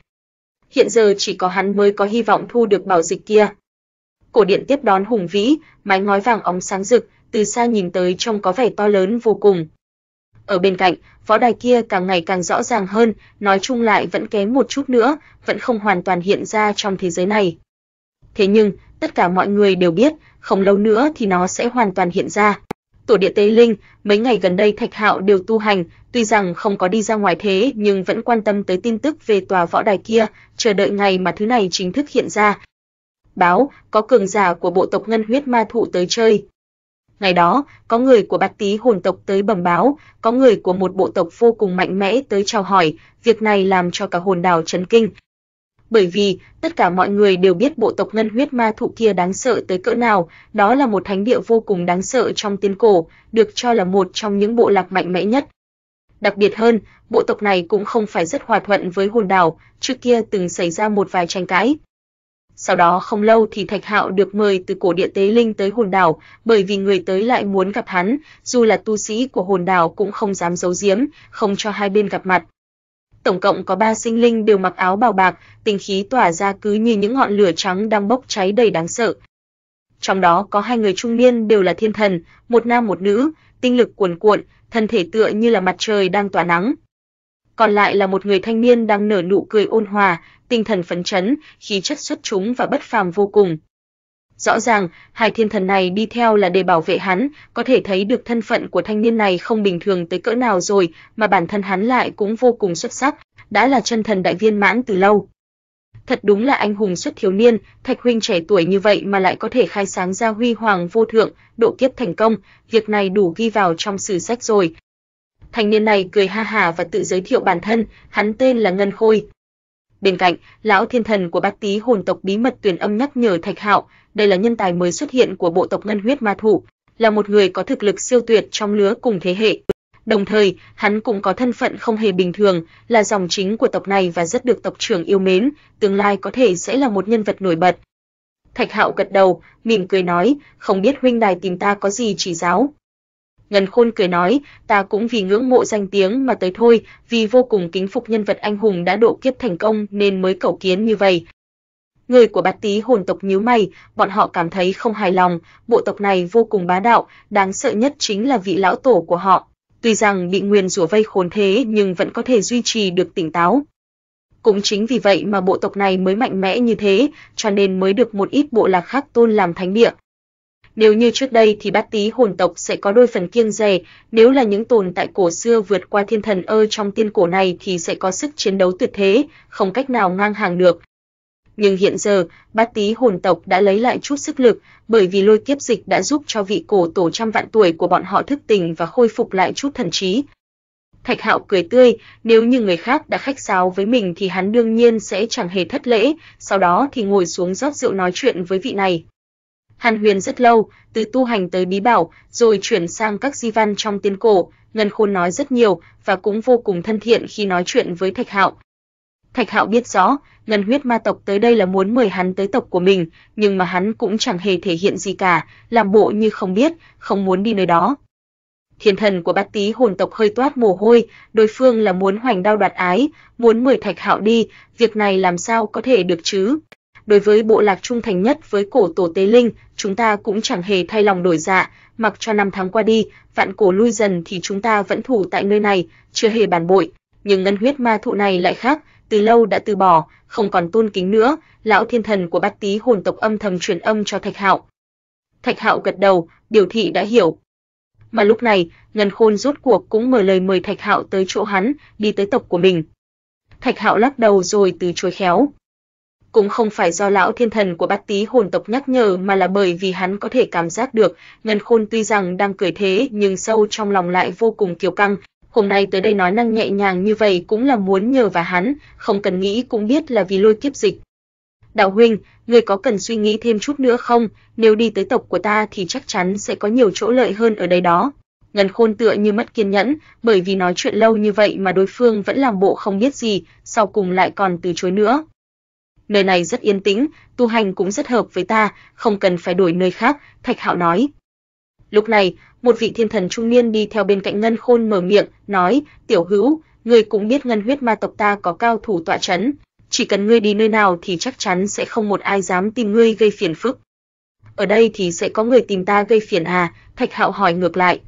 Hiện giờ chỉ có hắn mới có hy vọng thu được bảo dịch kia. Cổ điện tiếp đón hùng vĩ, mái ngói vàng óng sáng rực, từ xa nhìn tới trông có vẻ to lớn vô cùng. Ở bên cạnh, võ đài kia càng ngày càng rõ ràng hơn, nói chung lại vẫn kém một chút nữa, vẫn không hoàn toàn hiện ra trong thế giới này. Thế nhưng, tất cả mọi người đều biết, không lâu nữa thì nó sẽ hoàn toàn hiện ra. Tổ địa Tây Linh, mấy ngày gần đây Thạch Hạo đều tu hành, tuy rằng không có đi ra ngoài thế nhưng vẫn quan tâm tới tin tức về tòa võ đài kia, chờ đợi ngày mà thứ này chính thức hiện ra. Báo, có cường giả của bộ tộc Ngân Huyết Ma Thụ tới chơi, Ngày đó, có người của Bạch Tý hồn tộc tới bẩm báo, có người của một bộ tộc vô cùng mạnh mẽ tới chào hỏi, việc này làm cho cả hồn đảo chấn kinh. Bởi vì, tất cả mọi người đều biết bộ tộc ngân huyết ma thụ kia đáng sợ tới cỡ nào, đó là một thánh địa vô cùng đáng sợ trong tiên cổ, được cho là một trong những bộ lạc mạnh mẽ nhất. Đặc biệt hơn, bộ tộc này cũng không phải rất hòa thuận với hồn đảo, trước kia từng xảy ra một vài tranh cãi. Sau đó không lâu thì Thạch Hạo được mời từ cổ địa tế linh tới hồn đảo, bởi vì người tới lại muốn gặp hắn, dù là tu sĩ của hồn đảo cũng không dám giấu giếm, không cho hai bên gặp mặt. Tổng cộng có ba sinh linh đều mặc áo bào bạc, tinh khí tỏa ra cứ như những ngọn lửa trắng đang bốc cháy đầy đáng sợ. Trong đó có hai người trung niên đều là thiên thần, một nam một nữ, tinh lực cuồn cuộn, thân thể tựa như là mặt trời đang tỏa nắng, còn lại là một người thanh niên đang nở nụ cười ôn hòa, tinh thần phấn chấn, khí chất xuất chúng và bất phàm vô cùng. Rõ ràng, hai thiên thần này đi theo là để bảo vệ hắn, có thể thấy được thân phận của thanh niên này không bình thường tới cỡ nào rồi, mà bản thân hắn lại cũng vô cùng xuất sắc, đã là chân thần đại viên mãn từ lâu. Thật đúng là anh hùng xuất thiếu niên, Thạch huynh trẻ tuổi như vậy mà lại có thể khai sáng ra huy hoàng vô thượng, độ kiếp thành công, việc này đủ ghi vào trong sử sách rồi, Thanh niên này cười ha hà và tự giới thiệu bản thân, hắn tên là Ngân Khôi. Bên cạnh, lão thiên thần của bát tí hồn tộc bí mật tuyển âm nhắc nhở Thạch Hạo, đây là nhân tài mới xuất hiện của bộ tộc Ngân Huyết Ma Thủ, là một người có thực lực siêu tuyệt trong lứa cùng thế hệ. Đồng thời, hắn cũng có thân phận không hề bình thường, là dòng chính của tộc này và rất được tộc trưởng yêu mến, tương lai có thể sẽ là một nhân vật nổi bật. Thạch Hạo gật đầu, mỉm cười nói, không biết huynh đài tìm ta có gì chỉ giáo. Ngân Khôn cười nói, ta cũng vì ngưỡng mộ danh tiếng mà tới thôi, vì vô cùng kính phục nhân vật anh hùng đã độ kiếp thành công nên mới cầu kiến như vậy. Người của bát tí hồn tộc nhíu mày, bọn họ cảm thấy không hài lòng, bộ tộc này vô cùng bá đạo, đáng sợ nhất chính là vị lão tổ của họ. Tuy rằng bị nguyền rủa vây khốn thế nhưng vẫn có thể duy trì được tỉnh táo. Cũng chính vì vậy mà bộ tộc này mới mạnh mẽ như thế, cho nên mới được một ít bộ lạc khác tôn làm thánh địa. Nếu như trước đây thì bát tí hồn tộc sẽ có đôi phần kiêng dè, nếu là những tồn tại cổ xưa vượt qua thiên thần ơ trong tiên cổ này thì sẽ có sức chiến đấu tuyệt thế, không cách nào ngang hàng được. Nhưng hiện giờ, bát tí hồn tộc đã lấy lại chút sức lực, bởi vì lôi kiếp dịch đã giúp cho vị cổ tổ trăm vạn tuổi của bọn họ thức tỉnh và khôi phục lại chút thần trí. Thạch Hạo cười tươi, nếu như người khác đã khách sáo với mình thì hắn đương nhiên sẽ chẳng hề thất lễ, sau đó thì ngồi xuống rót rượu nói chuyện với vị này. Hàn Huyền rất lâu, từ tu hành tới bí bảo, rồi chuyển sang các di văn trong tiên cổ, Ngân Khôn nói rất nhiều và cũng vô cùng thân thiện khi nói chuyện với Thạch Hạo. Thạch Hạo biết rõ, Ngân Huyết Ma tộc tới đây là muốn mời hắn tới tộc của mình, nhưng mà hắn cũng chẳng hề thể hiện gì cả, làm bộ như không biết, không muốn đi nơi đó. Thiên thần của Bát Tý hồn tộc hơi toát mồ hôi, đối phương là muốn hoành đao đoạt ái, muốn mời Thạch Hạo đi, việc này làm sao có thể được chứ? đối với bộ lạc trung thành nhất với cổ tổ Tế Linh, chúng ta cũng chẳng hề thay lòng đổi dạ, mặc cho năm tháng qua đi, vạn cổ lui dần thì chúng ta vẫn thủ tại nơi này, chưa hề bàn bội, nhưng ngân huyết ma thụ này lại khác, từ lâu đã từ bỏ, không còn tôn kính nữa, lão thiên thần của Bát Tý hồn tộc âm thầm truyền âm cho Thạch Hạo. Thạch Hạo gật đầu, biểu thị đã hiểu. Mà lúc này, Ngân Khôn rốt cuộc cũng mở lời mời Thạch Hạo tới chỗ hắn, đi tới tộc của mình. Thạch Hạo lắc đầu rồi từ chối khéo, cũng không phải do lão thiên thần của bát tí hồn tộc nhắc nhở mà là bởi vì hắn có thể cảm giác được, Ngân Khôn tuy rằng đang cười thế nhưng sâu trong lòng lại vô cùng kiêu căng. Hôm nay tới đây nói năng nhẹ nhàng như vậy cũng là muốn nhờ vào hắn, không cần nghĩ cũng biết là vì lôi kiếp dịch. Đạo huynh, người có cần suy nghĩ thêm chút nữa không? Nếu đi tới tộc của ta thì chắc chắn sẽ có nhiều chỗ lợi hơn ở đây đó. Ngân Khôn tựa như mất kiên nhẫn, bởi vì nói chuyện lâu như vậy mà đối phương vẫn làm bộ không biết gì, sau cùng lại còn từ chối nữa nơi này rất yên tĩnh, tu hành cũng rất hợp với ta, không cần phải đổi nơi khác, Thạch Hạo nói. Lúc này, một vị thiên thần trung niên đi theo bên cạnh Ngân Khôn mở miệng, nói, tiểu hữu, ngươi cũng biết ngân huyết ma tộc ta có cao thủ tọa chấn, chỉ cần ngươi đi nơi nào thì chắc chắn sẽ không một ai dám tìm ngươi gây phiền phức. Ở đây thì sẽ có người tìm ta gây phiền à, Thạch Hạo hỏi ngược lại.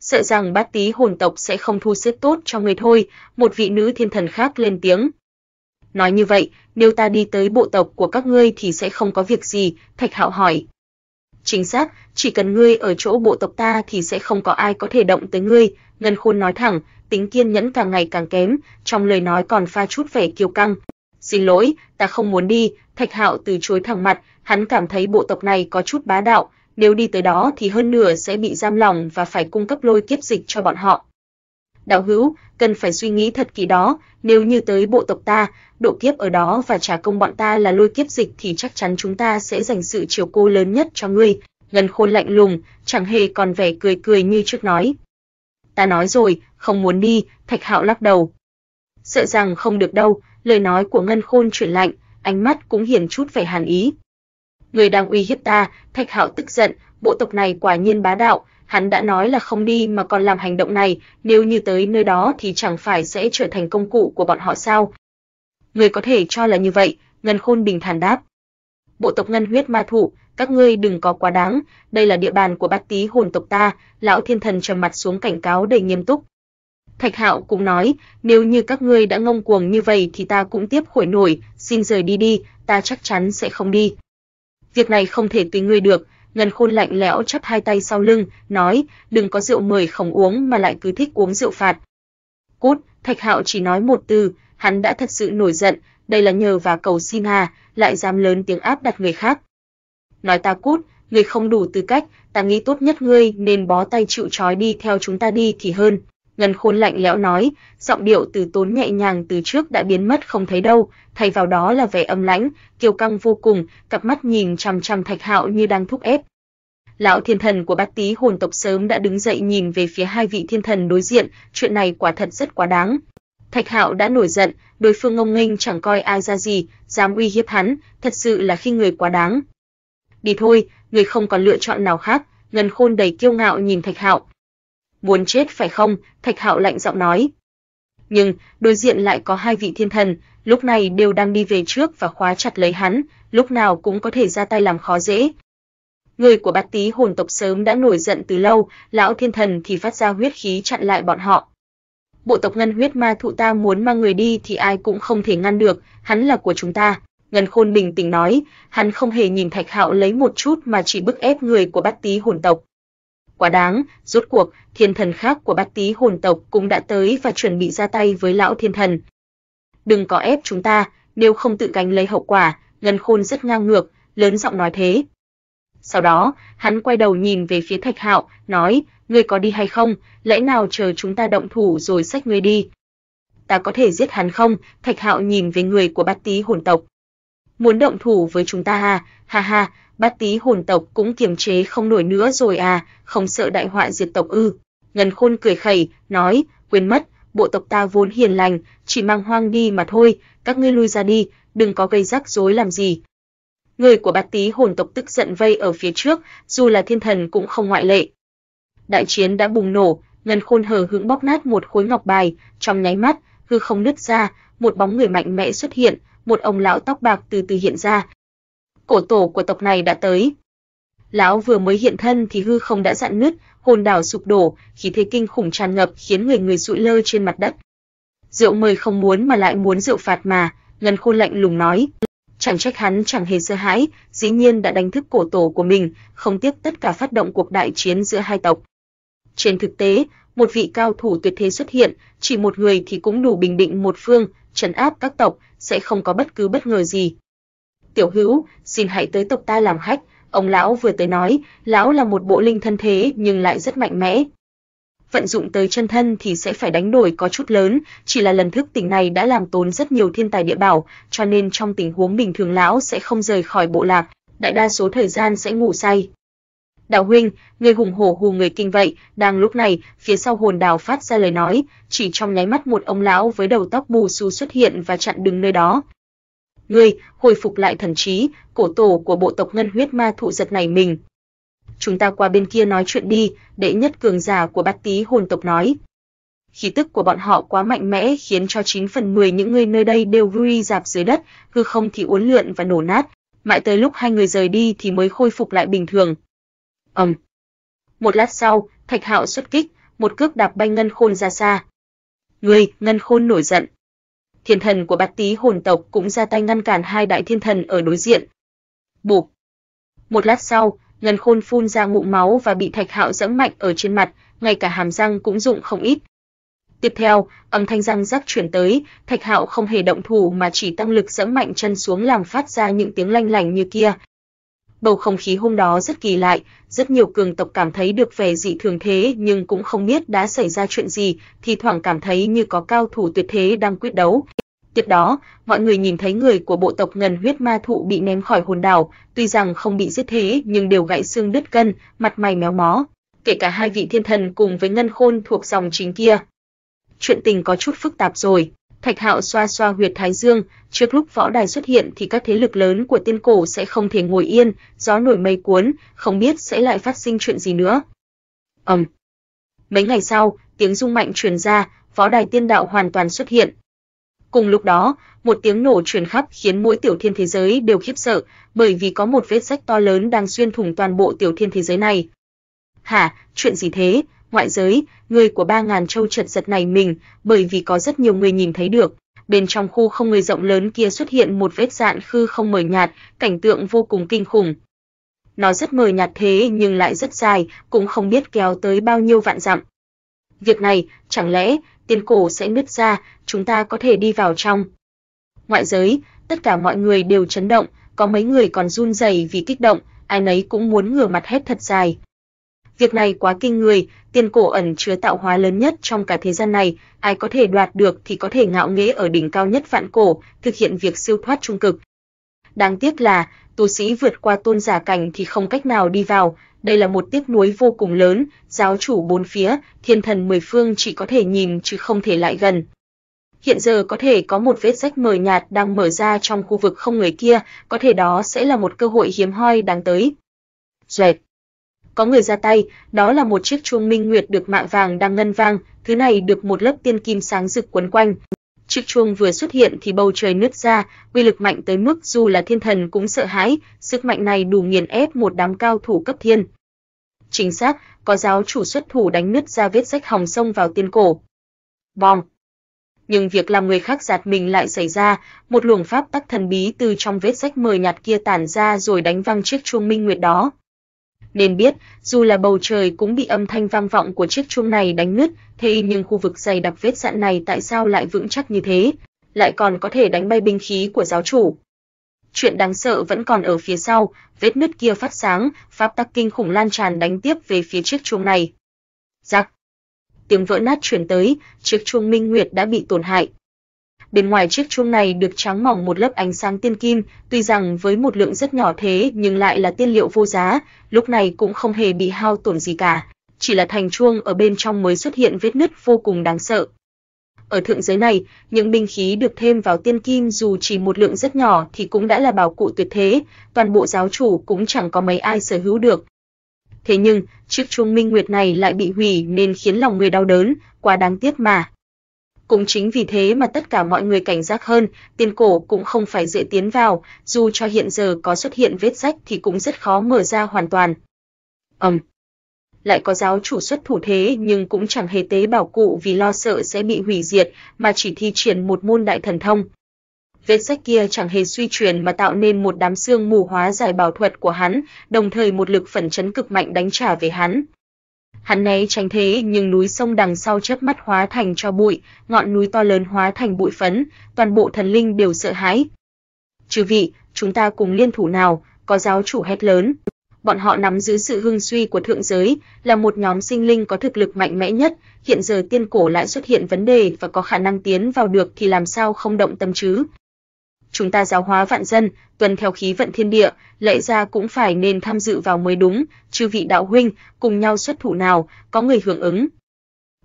Sợ rằng bát tí hồn tộc sẽ không thu xếp tốt cho ngươi thôi, một vị nữ thiên thần khác lên tiếng, Nói như vậy, nếu ta đi tới bộ tộc của các ngươi thì sẽ không có việc gì, Thạch Hạo hỏi. Chính xác, chỉ cần ngươi ở chỗ bộ tộc ta thì sẽ không có ai có thể động tới ngươi, Ngân Khôn nói thẳng, tính kiên nhẫn càng ngày càng kém, trong lời nói còn pha chút vẻ kiêu căng. Xin lỗi, ta không muốn đi, Thạch Hạo từ chối thẳng mặt, hắn cảm thấy bộ tộc này có chút bá đạo, nếu đi tới đó thì hơn nửa sẽ bị giam lòng và phải cung cấp lôi kiếp dịch cho bọn họ đạo hữu, cần phải suy nghĩ thật kỹ đó, nếu như tới bộ tộc ta, độ kiếp ở đó và trả công bọn ta là lôi kiếp dịch thì chắc chắn chúng ta sẽ dành sự chiều cô lớn nhất cho ngươi." Ngân Khôn lạnh lùng, chẳng hề còn vẻ cười cười như trước nói. "Ta nói rồi, không muốn đi." Thạch Hạo lắc đầu. "Sợ rằng không được đâu." Lời nói của Ngân Khôn chuyển lạnh, ánh mắt cũng hiền chút vẻ hàn ý. người đang uy hiếp ta?" Thạch Hạo tức giận, bộ tộc này quả nhiên bá đạo, hắn đã nói là không đi mà còn làm hành động này, nếu như tới nơi đó thì chẳng phải sẽ trở thành công cụ của bọn họ sao? Người có thể cho là như vậy, Ngân Khôn bình thản đáp. Bộ tộc Ngân huyết ma thủ, các ngươi đừng có quá đáng, đây là địa bàn của bát tí hồn tộc ta, lão thiên thần trầm mặt xuống cảnh cáo đầy nghiêm túc. Thạch Hạo cũng nói, nếu như các ngươi đã ngông cuồng như vậy thì ta cũng tiếp khỏi nổi, xin rời đi đi, ta chắc chắn sẽ không đi. Việc này không thể tùy ngươi được, Ngân Khôn lạnh lẽo chắp hai tay sau lưng, nói, đừng có rượu mời không uống mà lại cứ thích uống rượu phạt. Cút, Thạch Hạo chỉ nói một từ, hắn đã thật sự nổi giận, đây là nhờ và cầu xin hà, lại dám lớn tiếng áp đặt người khác. Nói ta cút, người không đủ tư cách, ta nghĩ tốt nhất ngươi nên bó tay chịu trói đi theo chúng ta đi thì hơn. Ngân Khôn lạnh lẽo nói, giọng điệu từ tốn nhẹ nhàng từ trước đã biến mất không thấy đâu, thay vào đó là vẻ âm lãnh, kiêu căng vô cùng, cặp mắt nhìn chằm chằm Thạch Hạo như đang thúc ép. Lão thiên thần của Bát Tý hồn tộc sớm đã đứng dậy nhìn về phía hai vị thiên thần đối diện, chuyện này quả thật rất quá đáng. Thạch Hạo đã nổi giận, đối phương ngông nghênh chẳng coi ai ra gì, dám uy hiếp hắn, thật sự là khi người quá đáng. Đi thôi, người không còn lựa chọn nào khác, Ngân Khôn đầy kiêu ngạo nhìn Thạch Hạo, muốn chết phải không?" Thạch Hạo lạnh giọng nói. Nhưng đối diện lại có hai vị thiên thần, lúc này đều đang đi về trước và khóa chặt lấy hắn, lúc nào cũng có thể ra tay làm khó dễ. Người của Bát Tý hồn tộc sớm đã nổi giận từ lâu, lão thiên thần thì phát ra huyết khí chặn lại bọn họ. Bộ tộc ngân huyết ma thụ ta muốn mang người đi thì ai cũng không thể ngăn được, hắn là của chúng ta." Ngân Khôn bình tĩnh nói, hắn không hề nhìn Thạch Hạo lấy một chút mà chỉ bức ép người của Bát Tý hồn tộc. Quá đáng, rốt cuộc, thiên thần khác của bát tí hồn tộc cũng đã tới và chuẩn bị ra tay với lão thiên thần. Đừng có ép chúng ta, nếu không tự gánh lấy hậu quả, Ngân Khôn rất ngang ngược, lớn giọng nói thế. Sau đó, hắn quay đầu nhìn về phía Thạch Hạo, nói, ngươi có đi hay không, lẽ nào chờ chúng ta động thủ rồi xách ngươi đi. Ta có thể giết hắn không? Thạch Hạo nhìn về người của bát tí hồn tộc. Muốn động thủ với chúng ta à? ha, ha ha, bát tí hồn tộc cũng kiềm chế không nổi nữa rồi à, không sợ đại họa diệt tộc ư? Ngân Khôn cười khẩy, nói, quên mất, bộ tộc ta vốn hiền lành, chỉ mang hoang đi mà thôi, các ngươi lui ra đi, đừng có gây rắc rối làm gì. Người của bát tí hồn tộc tức giận vây ở phía trước, dù là thiên thần cũng không ngoại lệ. Đại chiến đã bùng nổ, Ngân Khôn hờ hững bóc nát một khối ngọc bài, trong nháy mắt, hư không nứt ra, một bóng người mạnh mẽ xuất hiện, một ông lão tóc bạc từ từ hiện ra, cổ tổ của tộc này đã tới. Lão vừa mới hiện thân thì hư không đã dạn nứt, hồn đảo sụp đổ, khí thế kinh khủng tràn ngập khiến người người sụi lơ trên mặt đất. Rượu mời không muốn mà lại muốn rượu phạt mà, Ngân Khôn lạnh lùng nói. Chẳng trách hắn chẳng hề sợ hãi, dĩ nhiên đã đánh thức cổ tổ của mình, không tiếc tất cả phát động cuộc đại chiến giữa hai tộc. Trên thực tế, một vị cao thủ tuyệt thế xuất hiện, chỉ một người thì cũng đủ bình định một phương, trấn áp các tộc, sẽ không có bất cứ bất ngờ gì. "Tiểu Hữu, xin hãy tới tộc ta làm khách." Ông lão vừa tới nói, lão là một bộ linh thân thế nhưng lại rất mạnh mẽ. Vận dụng tới chân thân thì sẽ phải đánh đổi có chút lớn, chỉ là lần thức tỉnh này đã làm tốn rất nhiều thiên tài địa bảo, cho nên trong tình huống bình thường lão sẽ không rời khỏi bộ lạc, đại đa số thời gian sẽ ngủ say. Đào huynh, người hùng hổ hù người kinh vậy, đang lúc này, phía sau hồn đào phát ra lời nói, chỉ trong nháy mắt một ông lão với đầu tóc bù xù xuất hiện và chặn đứng nơi đó, ngươi hồi phục lại thần trí, cổ tổ của bộ tộc ngân huyết ma thụ giật này mình. Chúng ta qua bên kia nói chuyện đi, đệ nhất cường giả của bát tí hồn tộc nói. Khí tức của bọn họ quá mạnh mẽ khiến cho 9 phần 10 những người nơi đây đều vui dạp dưới đất, hư không thì uốn lượn và nổ nát, mãi tới lúc hai người rời đi thì mới khôi phục lại bình thường. Ầm. Um. Một lát sau, Thạch Hạo xuất kích, một cước đạp bay Ngân Khôn ra xa. "Ngươi!" Ngân Khôn nổi giận, thiên thần của Bạt Tý hồn tộc cũng ra tay ngăn cản hai đại thiên thần ở đối diện. Bụp. Một lát sau, Ngân Khôn phun ra ngụm máu và bị Thạch Hạo giẫm mạnh ở trên mặt, ngay cả hàm răng cũng rụng không ít. Tiếp theo, âm thanh răng rắc truyền tới, Thạch Hạo không hề động thủ mà chỉ tăng lực giẫm mạnh chân xuống làm phát ra những tiếng lanh lảnh như kia, Bầu không khí hôm đó rất kỳ lạ, rất nhiều cường tộc cảm thấy được vẻ dị thường thế nhưng cũng không biết đã xảy ra chuyện gì, thì thoảng cảm thấy như có cao thủ tuyệt thế đang quyết đấu. Tiếp đó, mọi người nhìn thấy người của bộ tộc Ngân Huyết Ma Thụ bị ném khỏi hồn đảo, tuy rằng không bị giết thế nhưng đều gãy xương đứt gân, mặt mày méo mó. Kể cả hai vị thiên thần cùng với Ngân Khôn thuộc dòng chính kia. Chuyện tình có chút phức tạp rồi. Thạch Hạo xoa xoa huyệt Thái Dương, trước lúc võ đài xuất hiện thì các thế lực lớn của tiên cổ sẽ không thể ngồi yên, gió nổi mây cuốn, không biết sẽ lại phát sinh chuyện gì nữa. Ầm. Mấy ngày sau, tiếng rung mạnh truyền ra, võ đài tiên đạo hoàn toàn xuất hiện. Cùng lúc đó, một tiếng nổ truyền khắp khiến mỗi tiểu thiên thế giới đều khiếp sợ, bởi vì có một vết rách to lớn đang xuyên thủng toàn bộ tiểu thiên thế giới này. Hả, chuyện gì thế? ngoại giới, người của ba ngàn châu trượt giật này mình, bởi vì có rất nhiều người nhìn thấy được. Bên trong khu không người rộng lớn kia xuất hiện một vết dạn khư không mờ nhạt, cảnh tượng vô cùng kinh khủng. Nó rất mờ nhạt thế nhưng lại rất dài, cũng không biết kéo tới bao nhiêu vạn dặm. Việc này, chẳng lẽ tiên cổ sẽ nứt ra, chúng ta có thể đi vào trong. Ngoại giới, tất cả mọi người đều chấn động, có mấy người còn run rẩy vì kích động, ai nấy cũng muốn ngửa mặt hết thật dài. Việc này quá kinh người, tiền cổ ẩn chứa tạo hóa lớn nhất trong cả thế gian này, ai có thể đoạt được thì có thể ngạo nghễ ở đỉnh cao nhất vạn cổ, thực hiện việc siêu thoát trung cực. Đáng tiếc là, tu sĩ vượt qua tôn giả cảnh thì không cách nào đi vào, đây là một tiếc nuối vô cùng lớn, giáo chủ bốn phía, thiên thần mười phương chỉ có thể nhìn chứ không thể lại gần. Hiện giờ có thể có một vết rách mờ nhạt đang mở ra trong khu vực không người kia, có thể đó sẽ là một cơ hội hiếm hoi đáng tới. Duyệt có người ra tay, đó là một chiếc chuông minh nguyệt được mạ vàng đang ngân vang, thứ này được một lớp tiên kim sáng rực quấn quanh. Chiếc chuông vừa xuất hiện thì bầu trời nứt ra, uy lực mạnh tới mức dù là thiên thần cũng sợ hãi, sức mạnh này đủ nghiền ép một đám cao thủ cấp thiên. Chính xác, có giáo chủ xuất thủ đánh nứt ra vết rách hòng sông vào tiên cổ. Bong! nhưng việc làm người khác giạt mình lại xảy ra, một luồng pháp tắc thần bí từ trong vết rách mờ nhạt kia tản ra rồi đánh văng chiếc chuông minh nguyệt đó nên biết dù là bầu trời cũng bị âm thanh vang vọng của chiếc chuông này đánh nứt, thế nhưng khu vực dày đặc vết dạn này tại sao lại vững chắc như thế, lại còn có thể đánh bay binh khí của giáo chủ. Chuyện đáng sợ vẫn còn ở phía sau, vết nứt kia phát sáng, pháp tắc kinh khủng lan tràn đánh tiếp về phía chiếc chuông này. giặc, Tiếng vỡ nát truyền tới, chiếc chuông minh nguyệt đã bị tổn hại, bên ngoài chiếc chuông này được tráng mỏng một lớp ánh sáng tiên kim, tuy rằng với một lượng rất nhỏ thế nhưng lại là tiên liệu vô giá, lúc này cũng không hề bị hao tổn gì cả, chỉ là thành chuông ở bên trong mới xuất hiện vết nứt vô cùng đáng sợ. Ở thượng giới này, những binh khí được thêm vào tiên kim dù chỉ một lượng rất nhỏ thì cũng đã là bảo cụ tuyệt thế, toàn bộ giáo chủ cũng chẳng có mấy ai sở hữu được. Thế nhưng, chiếc chuông minh nguyệt này lại bị hủy nên khiến lòng người đau đớn, quá đáng tiếc mà. Cũng chính vì thế mà tất cả mọi người cảnh giác hơn, tiền cổ cũng không phải dễ tiến vào, dù cho hiện giờ có xuất hiện vết rách thì cũng rất khó mở ra hoàn toàn. Ầm. Um. Lại có giáo chủ xuất thủ thế nhưng cũng chẳng hề tế bảo cụ vì lo sợ sẽ bị hủy diệt, mà chỉ thi triển một môn đại thần thông. Vết rách kia chẳng hề suy truyền mà tạo nên một đám xương mù hóa giải bảo thuật của hắn, đồng thời một lực phản chấn cực mạnh đánh trả về hắn, Hắn né tránh thế nhưng núi sông đằng sau chớp mắt hóa thành cho bụi, ngọn núi to lớn hóa thành bụi phấn, toàn bộ thần linh đều sợ hãi. "Chư vị, chúng ta cùng liên thủ nào?" có giáo chủ hét lớn. Bọn họ nắm giữ sự hưng suy của thượng giới, là một nhóm sinh linh có thực lực mạnh mẽ nhất, hiện giờ tiên cổ lại xuất hiện vấn đề và có khả năng tiến vào được thì làm sao không động tâm chứ? chúng ta giáo hóa vạn dân, tuân theo khí vận thiên địa, lệ ra cũng phải nên tham dự vào mới đúng, chư vị đạo huynh, cùng nhau xuất thủ nào, có người hưởng ứng.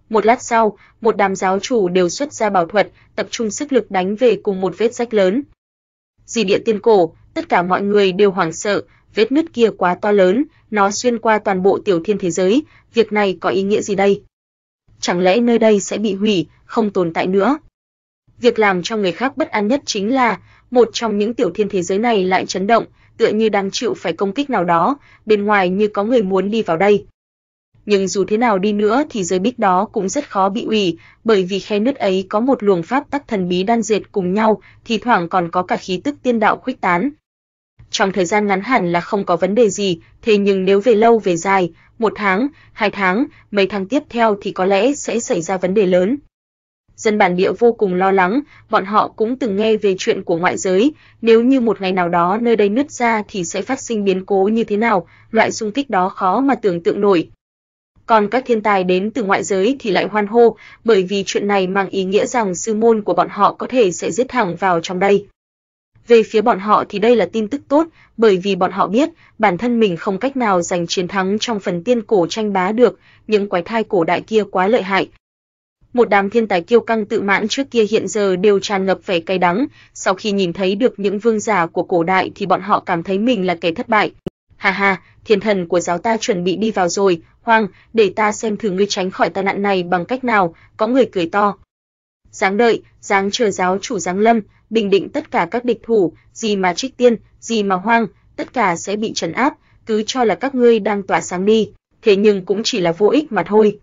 Một lát sau, một đám giáo chủ đều xuất ra bảo thuật, tập trung sức lực đánh về cùng một vết rách lớn. Dì địa tiên cổ, tất cả mọi người đều hoảng sợ, vết nứt kia quá to lớn, nó xuyên qua toàn bộ tiểu thiên thế giới, việc này có ý nghĩa gì đây? Chẳng lẽ nơi đây sẽ bị hủy, không tồn tại nữa? Việc làm cho người khác bất an nhất chính là một trong những tiểu thiên thế giới này lại chấn động, tựa như đang chịu phải công kích nào đó, bên ngoài như có người muốn đi vào đây. Nhưng dù thế nào đi nữa thì giới bích đó cũng rất khó bị ủy, bởi vì khe nứt ấy có một luồng pháp tắc thần bí đan dệt cùng nhau, thì thoảng còn có cả khí tức tiên đạo khuếch tán. Trong thời gian ngắn hẳn là không có vấn đề gì, thế nhưng nếu về lâu về dài, một tháng, hai tháng, mấy tháng tiếp theo thì có lẽ sẽ xảy ra vấn đề lớn. Dân bản địa vô cùng lo lắng, bọn họ cũng từng nghe về chuyện của ngoại giới, nếu như một ngày nào đó nơi đây nứt ra thì sẽ phát sinh biến cố như thế nào, loại xung kích đó khó mà tưởng tượng nổi. Còn các thiên tài đến từ ngoại giới thì lại hoan hô, bởi vì chuyện này mang ý nghĩa rằng sư môn của bọn họ có thể sẽ giết thẳng vào trong đây. Về phía bọn họ thì đây là tin tức tốt, bởi vì bọn họ biết bản thân mình không cách nào giành chiến thắng trong phần tiên cổ tranh bá được, những quái thai cổ đại kia quá lợi hại, một đám thiên tài kiêu căng tự mãn trước kia hiện giờ đều tràn ngập vẻ cay đắng, sau khi nhìn thấy được những vương giả của cổ đại thì bọn họ cảm thấy mình là kẻ thất bại. Ha ha, thiên thần của giáo ta chuẩn bị đi vào rồi, hoang, để ta xem thử ngươi tránh khỏi tai nạn này bằng cách nào, có người cười to. Giáng đợi, giáng chờ giáo chủ giáng lâm, bình định tất cả các địch thủ, gì mà trích tiên, gì mà hoang, tất cả sẽ bị trấn áp, cứ cho là các ngươi đang tỏa sáng đi, thế nhưng cũng chỉ là vô ích mà thôi.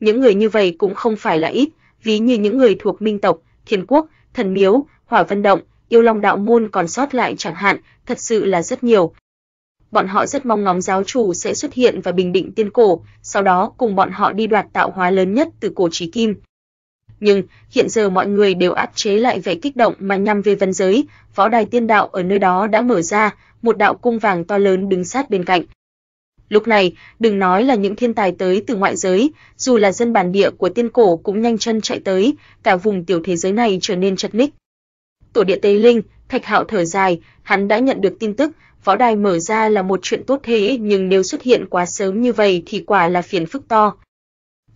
Những người như vậy cũng không phải là ít, ví như những người thuộc Minh tộc, Thiên quốc, Thần miếu, Hỏa Vân động, Yêu Long đạo môn còn sót lại chẳng hạn, thật sự là rất nhiều. Bọn họ rất mong ngóng giáo chủ sẽ xuất hiện và bình định tiên cổ, sau đó cùng bọn họ đi đoạt tạo hóa lớn nhất từ cổ trí kim. Nhưng, hiện giờ mọi người đều áp chế lại vẻ kích động mà nhằm về vân giới, võ đài tiên đạo ở nơi đó đã mở ra, một đạo cung vàng to lớn đứng sát bên cạnh. Lúc này, đừng nói là những thiên tài tới từ ngoại giới, dù là dân bản địa của tiên cổ cũng nhanh chân chạy tới, cả vùng tiểu thế giới này trở nên chật ních. Tổ địa Tây Linh, Thạch Hạo thở dài, hắn đã nhận được tin tức, võ đài mở ra là một chuyện tốt thế, nhưng nếu xuất hiện quá sớm như vậy thì quả là phiền phức to.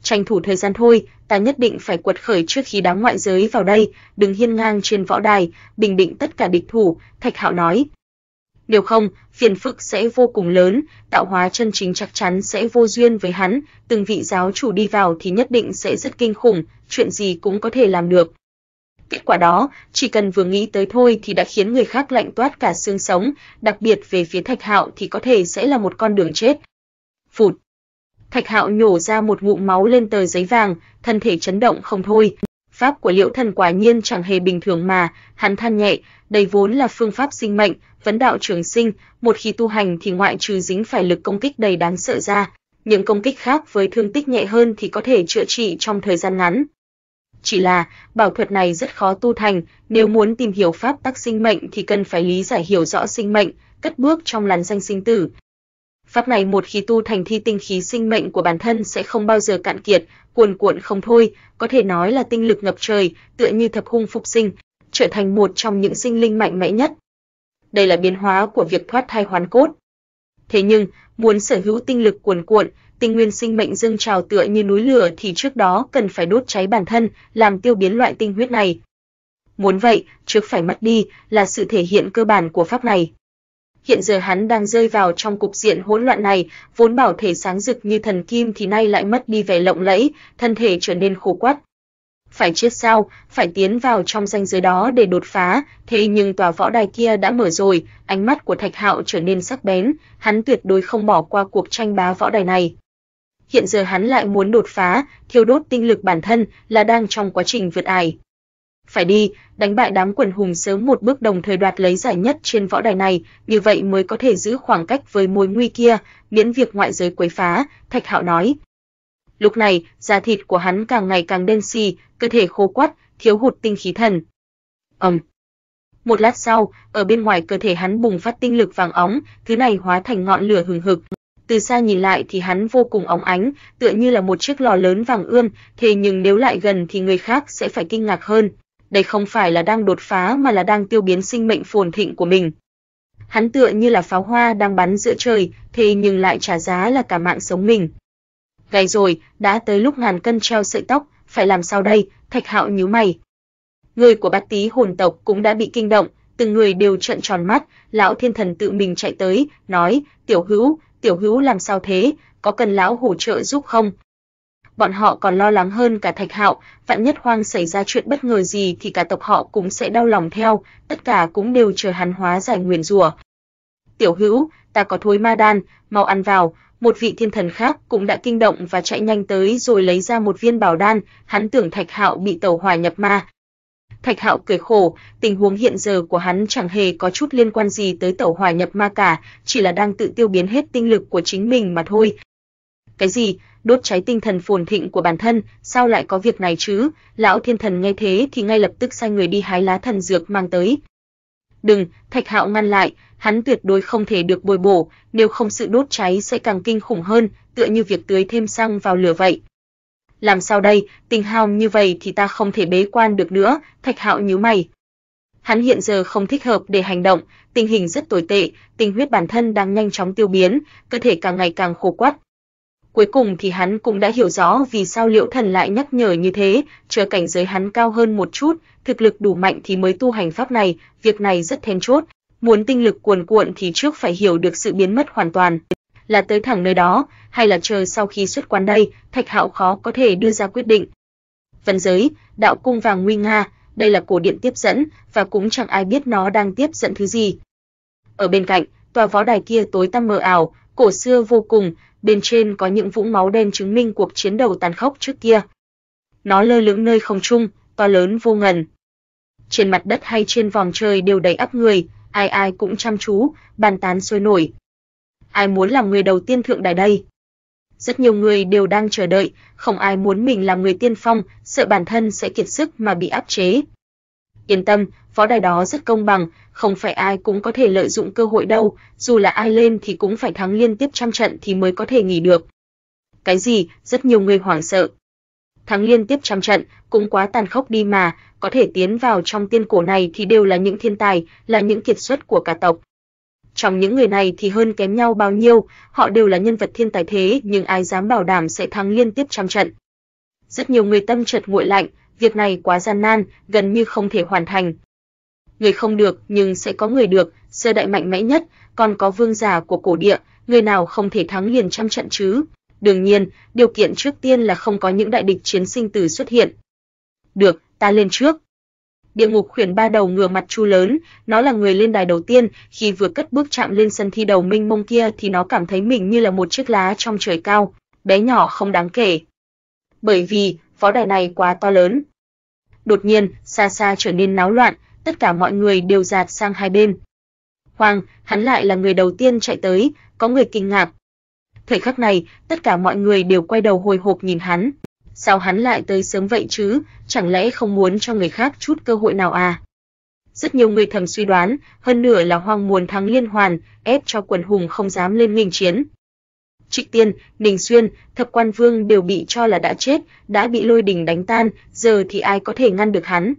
Tranh thủ thời gian thôi, ta nhất định phải quật khởi trước khi đám ngoại giới vào đây, đừng hiên ngang trên võ đài, bình định tất cả địch thủ, Thạch Hạo nói. Điều không, phiền phức sẽ vô cùng lớn, tạo hóa chân chính chắc chắn sẽ vô duyên với hắn, từng vị giáo chủ đi vào thì nhất định sẽ rất kinh khủng, chuyện gì cũng có thể làm được. Kết quả đó, chỉ cần vừa nghĩ tới thôi thì đã khiến người khác lạnh toát cả xương sống, đặc biệt về phía Thạch Hạo thì có thể sẽ là một con đường chết. Phụt. Thạch Hạo nhổ ra một ngụm máu lên tờ giấy vàng, thân thể chấn động không thôi. Pháp của Liễu Thần quả nhiên chẳng hề bình thường mà, hắn than nhẹ, đây vốn là phương pháp sinh mệnh, vấn đạo trường sinh, một khi tu hành thì ngoại trừ dính phải lực công kích đầy đáng sợ ra, những công kích khác với thương tích nhẹ hơn thì có thể chữa trị trong thời gian ngắn. Chỉ là, bảo thuật này rất khó tu thành, nếu muốn tìm hiểu pháp tắc sinh mệnh thì cần phải lý giải hiểu rõ sinh mệnh, cất bước trong làn danh sinh tử, Pháp này một khi tu thành thi tinh khí sinh mệnh của bản thân sẽ không bao giờ cạn kiệt, cuồn cuộn không thôi, có thể nói là tinh lực ngập trời, tựa như thập hung phục sinh, trở thành một trong những sinh linh mạnh mẽ nhất. Đây là biến hóa của việc thoát thai hoàn cốt. Thế nhưng, muốn sở hữu tinh lực cuồn cuộn, tinh nguyên sinh mệnh dâng trào tựa như núi lửa thì trước đó cần phải đốt cháy bản thân, làm tiêu biến loại tinh huyết này. Muốn vậy, trước phải mất đi là sự thể hiện cơ bản của pháp này hiện giờ hắn đang rơi vào trong cục diện hỗn loạn này, vốn bảo thể sáng rực như thần kim thì nay lại mất đi vẻ lộng lẫy, thân thể trở nên khô quắt. Phải chết sao, phải tiến vào trong ranh giới đó để đột phá, thế nhưng tòa võ đài kia đã mở rồi, ánh mắt của Thạch Hạo trở nên sắc bén, hắn tuyệt đối không bỏ qua cuộc tranh bá võ đài này. Hiện giờ hắn lại muốn đột phá, thiêu đốt tinh lực bản thân là đang trong quá trình vượt ải phải đi, đánh bại đám quần hùng sớm một bước đồng thời đoạt lấy giải nhất trên võ đài này, như vậy mới có thể giữ khoảng cách với mối nguy kia, miễn việc ngoại giới quấy phá, Thạch Hạo nói. Lúc này, da thịt của hắn càng ngày càng đen xì, cơ thể khô quắt, thiếu hụt tinh khí thần. Ầm. Một lát sau, ở bên ngoài cơ thể hắn bùng phát tinh lực vàng óng, thứ này hóa thành ngọn lửa hừng hực. Từ xa nhìn lại thì hắn vô cùng óng ánh, tựa như là một chiếc lò lớn vàng ươm, thế nhưng nếu lại gần thì người khác sẽ phải kinh ngạc hơn đây không phải là đang đột phá mà là đang tiêu biến sinh mệnh phồn thịnh của mình. Hắn tựa như là pháo hoa đang bắn giữa trời, thì nhưng lại trả giá là cả mạng sống mình. Gầy rồi, đã tới lúc ngàn cân treo sợi tóc, phải làm sao đây? Thạch Hạo nhíu mày. Người của Bát Tý hồn tộc cũng đã bị kinh động, từng người đều trợn tròn mắt, lão thiên thần tự mình chạy tới, nói: "Tiểu Hữu, tiểu Hữu làm sao thế? Có cần lão hỗ trợ giúp không?" bọn họ còn lo lắng hơn cả Thạch Hạo, vạn nhất Hoang xảy ra chuyện bất ngờ gì thì cả tộc họ cũng sẽ đau lòng theo, tất cả cũng đều chờ hắn hóa giải nguyền rủa. Tiểu Hữu, ta có thối ma đan, mau ăn vào. Một vị thiên thần khác cũng đã kinh động và chạy nhanh tới rồi lấy ra một viên bảo đan, hắn tưởng Thạch Hạo bị tẩu hỏa nhập ma, Thạch Hạo cười khổ, tình huống hiện giờ của hắn chẳng hề có chút liên quan gì tới tẩu hỏa nhập ma cả, chỉ là đang tự tiêu biến hết tinh lực của chính mình mà thôi. Cái gì? đốt cháy tinh thần phồn thịnh của bản thân, sao lại có việc này chứ? Lão thiên thần nghe thế thì ngay lập tức sai người đi hái lá thần dược mang tới. Đừng, Thạch Hạo ngăn lại, hắn tuyệt đối không thể được bồi bổ, nếu không sự đốt cháy sẽ càng kinh khủng hơn, tựa như việc tưới thêm xăng vào lửa vậy. Làm sao đây, tình hào như vậy thì ta không thể bế quan được nữa, Thạch Hạo nhíu mày. Hắn hiện giờ không thích hợp để hành động, tình hình rất tồi tệ, tình huyết bản thân đang nhanh chóng tiêu biến, cơ thể càng ngày càng khô quắt, cuối cùng thì hắn cũng đã hiểu rõ vì sao Liễu Thần lại nhắc nhở như thế, chờ cảnh giới hắn cao hơn một chút, thực lực đủ mạnh thì mới tu hành pháp này, việc này rất then chốt, muốn tinh lực cuồn cuộn thì trước phải hiểu được sự biến mất hoàn toàn, là tới thẳng nơi đó, hay là chờ sau khi xuất quan đây, Thạch Hạo khó có thể đưa ra quyết định. Vân giới, đạo cung vàng nguy nga, đây là cổ điện tiếp dẫn và cũng chẳng ai biết nó đang tiếp dẫn thứ gì. Ở bên cạnh, tòa võ đài kia tối tăm mờ ảo, cổ xưa vô cùng, bên trên có những vũng máu đen chứng minh cuộc chiến đấu tàn khốc trước kia. Nó lơ lửng nơi không trung, to lớn vô ngần. Trên mặt đất hay trên vòng trời đều đầy ắp người, ai ai cũng chăm chú, bàn tán sôi nổi. Ai muốn làm người đầu tiên thượng đài đây? Rất nhiều người đều đang chờ đợi, không ai muốn mình làm người tiên phong, sợ bản thân sẽ kiệt sức mà bị áp chế. Yên tâm, phó đài đó rất công bằng, không phải ai cũng có thể lợi dụng cơ hội đâu, dù là ai lên thì cũng phải thắng liên tiếp trăm trận thì mới có thể nghỉ được. Cái gì? Rất nhiều người hoảng sợ. Thắng liên tiếp trăm trận cũng quá tàn khốc đi mà, có thể tiến vào trong tiên cổ này thì đều là những thiên tài, là những kiệt xuất của cả tộc. Trong những người này thì hơn kém nhau bao nhiêu, họ đều là nhân vật thiên tài thế, nhưng ai dám bảo đảm sẽ thắng liên tiếp trăm trận. Rất nhiều người tâm chợt nguội lạnh, việc này quá gian nan, gần như không thể hoàn thành. Người không được, nhưng sẽ có người được, sơ đại mạnh mẽ nhất, còn có vương giả của cổ địa, người nào không thể thắng liền trăm trận chứ. Đương nhiên, điều kiện trước tiên là không có những đại địch chiến sinh tử xuất hiện. Được, ta lên trước. Địa ngục khuyển ba đầu ngửa mặt chu lớn, nó là người lên đài đầu tiên, khi vừa cất bước chạm lên sân thi đầu minh mông kia thì nó cảm thấy mình như là một chiếc lá trong trời cao, bé nhỏ không đáng kể. Bởi vì, phó đài này quá to lớn, đột nhiên xa xa trở nên náo loạn, tất cả mọi người đều dạt sang hai bên. Hoàng, hắn lại là người đầu tiên chạy tới, có người kinh ngạc. Thời khắc này, tất cả mọi người đều quay đầu hồi hộp nhìn hắn. Sao hắn lại tới sớm vậy chứ, chẳng lẽ không muốn cho người khác chút cơ hội nào à? Rất nhiều người thầm suy đoán, hơn nửa là hoàng muốn thắng liên hoàn, ép cho quần hùng không dám lên nghênh chiến. Trịnh Tiên, Ninh Xuyên, Thập Quan Vương đều bị cho là đã chết, đã bị lôi đình đánh tan, giờ thì ai có thể ngăn được hắn?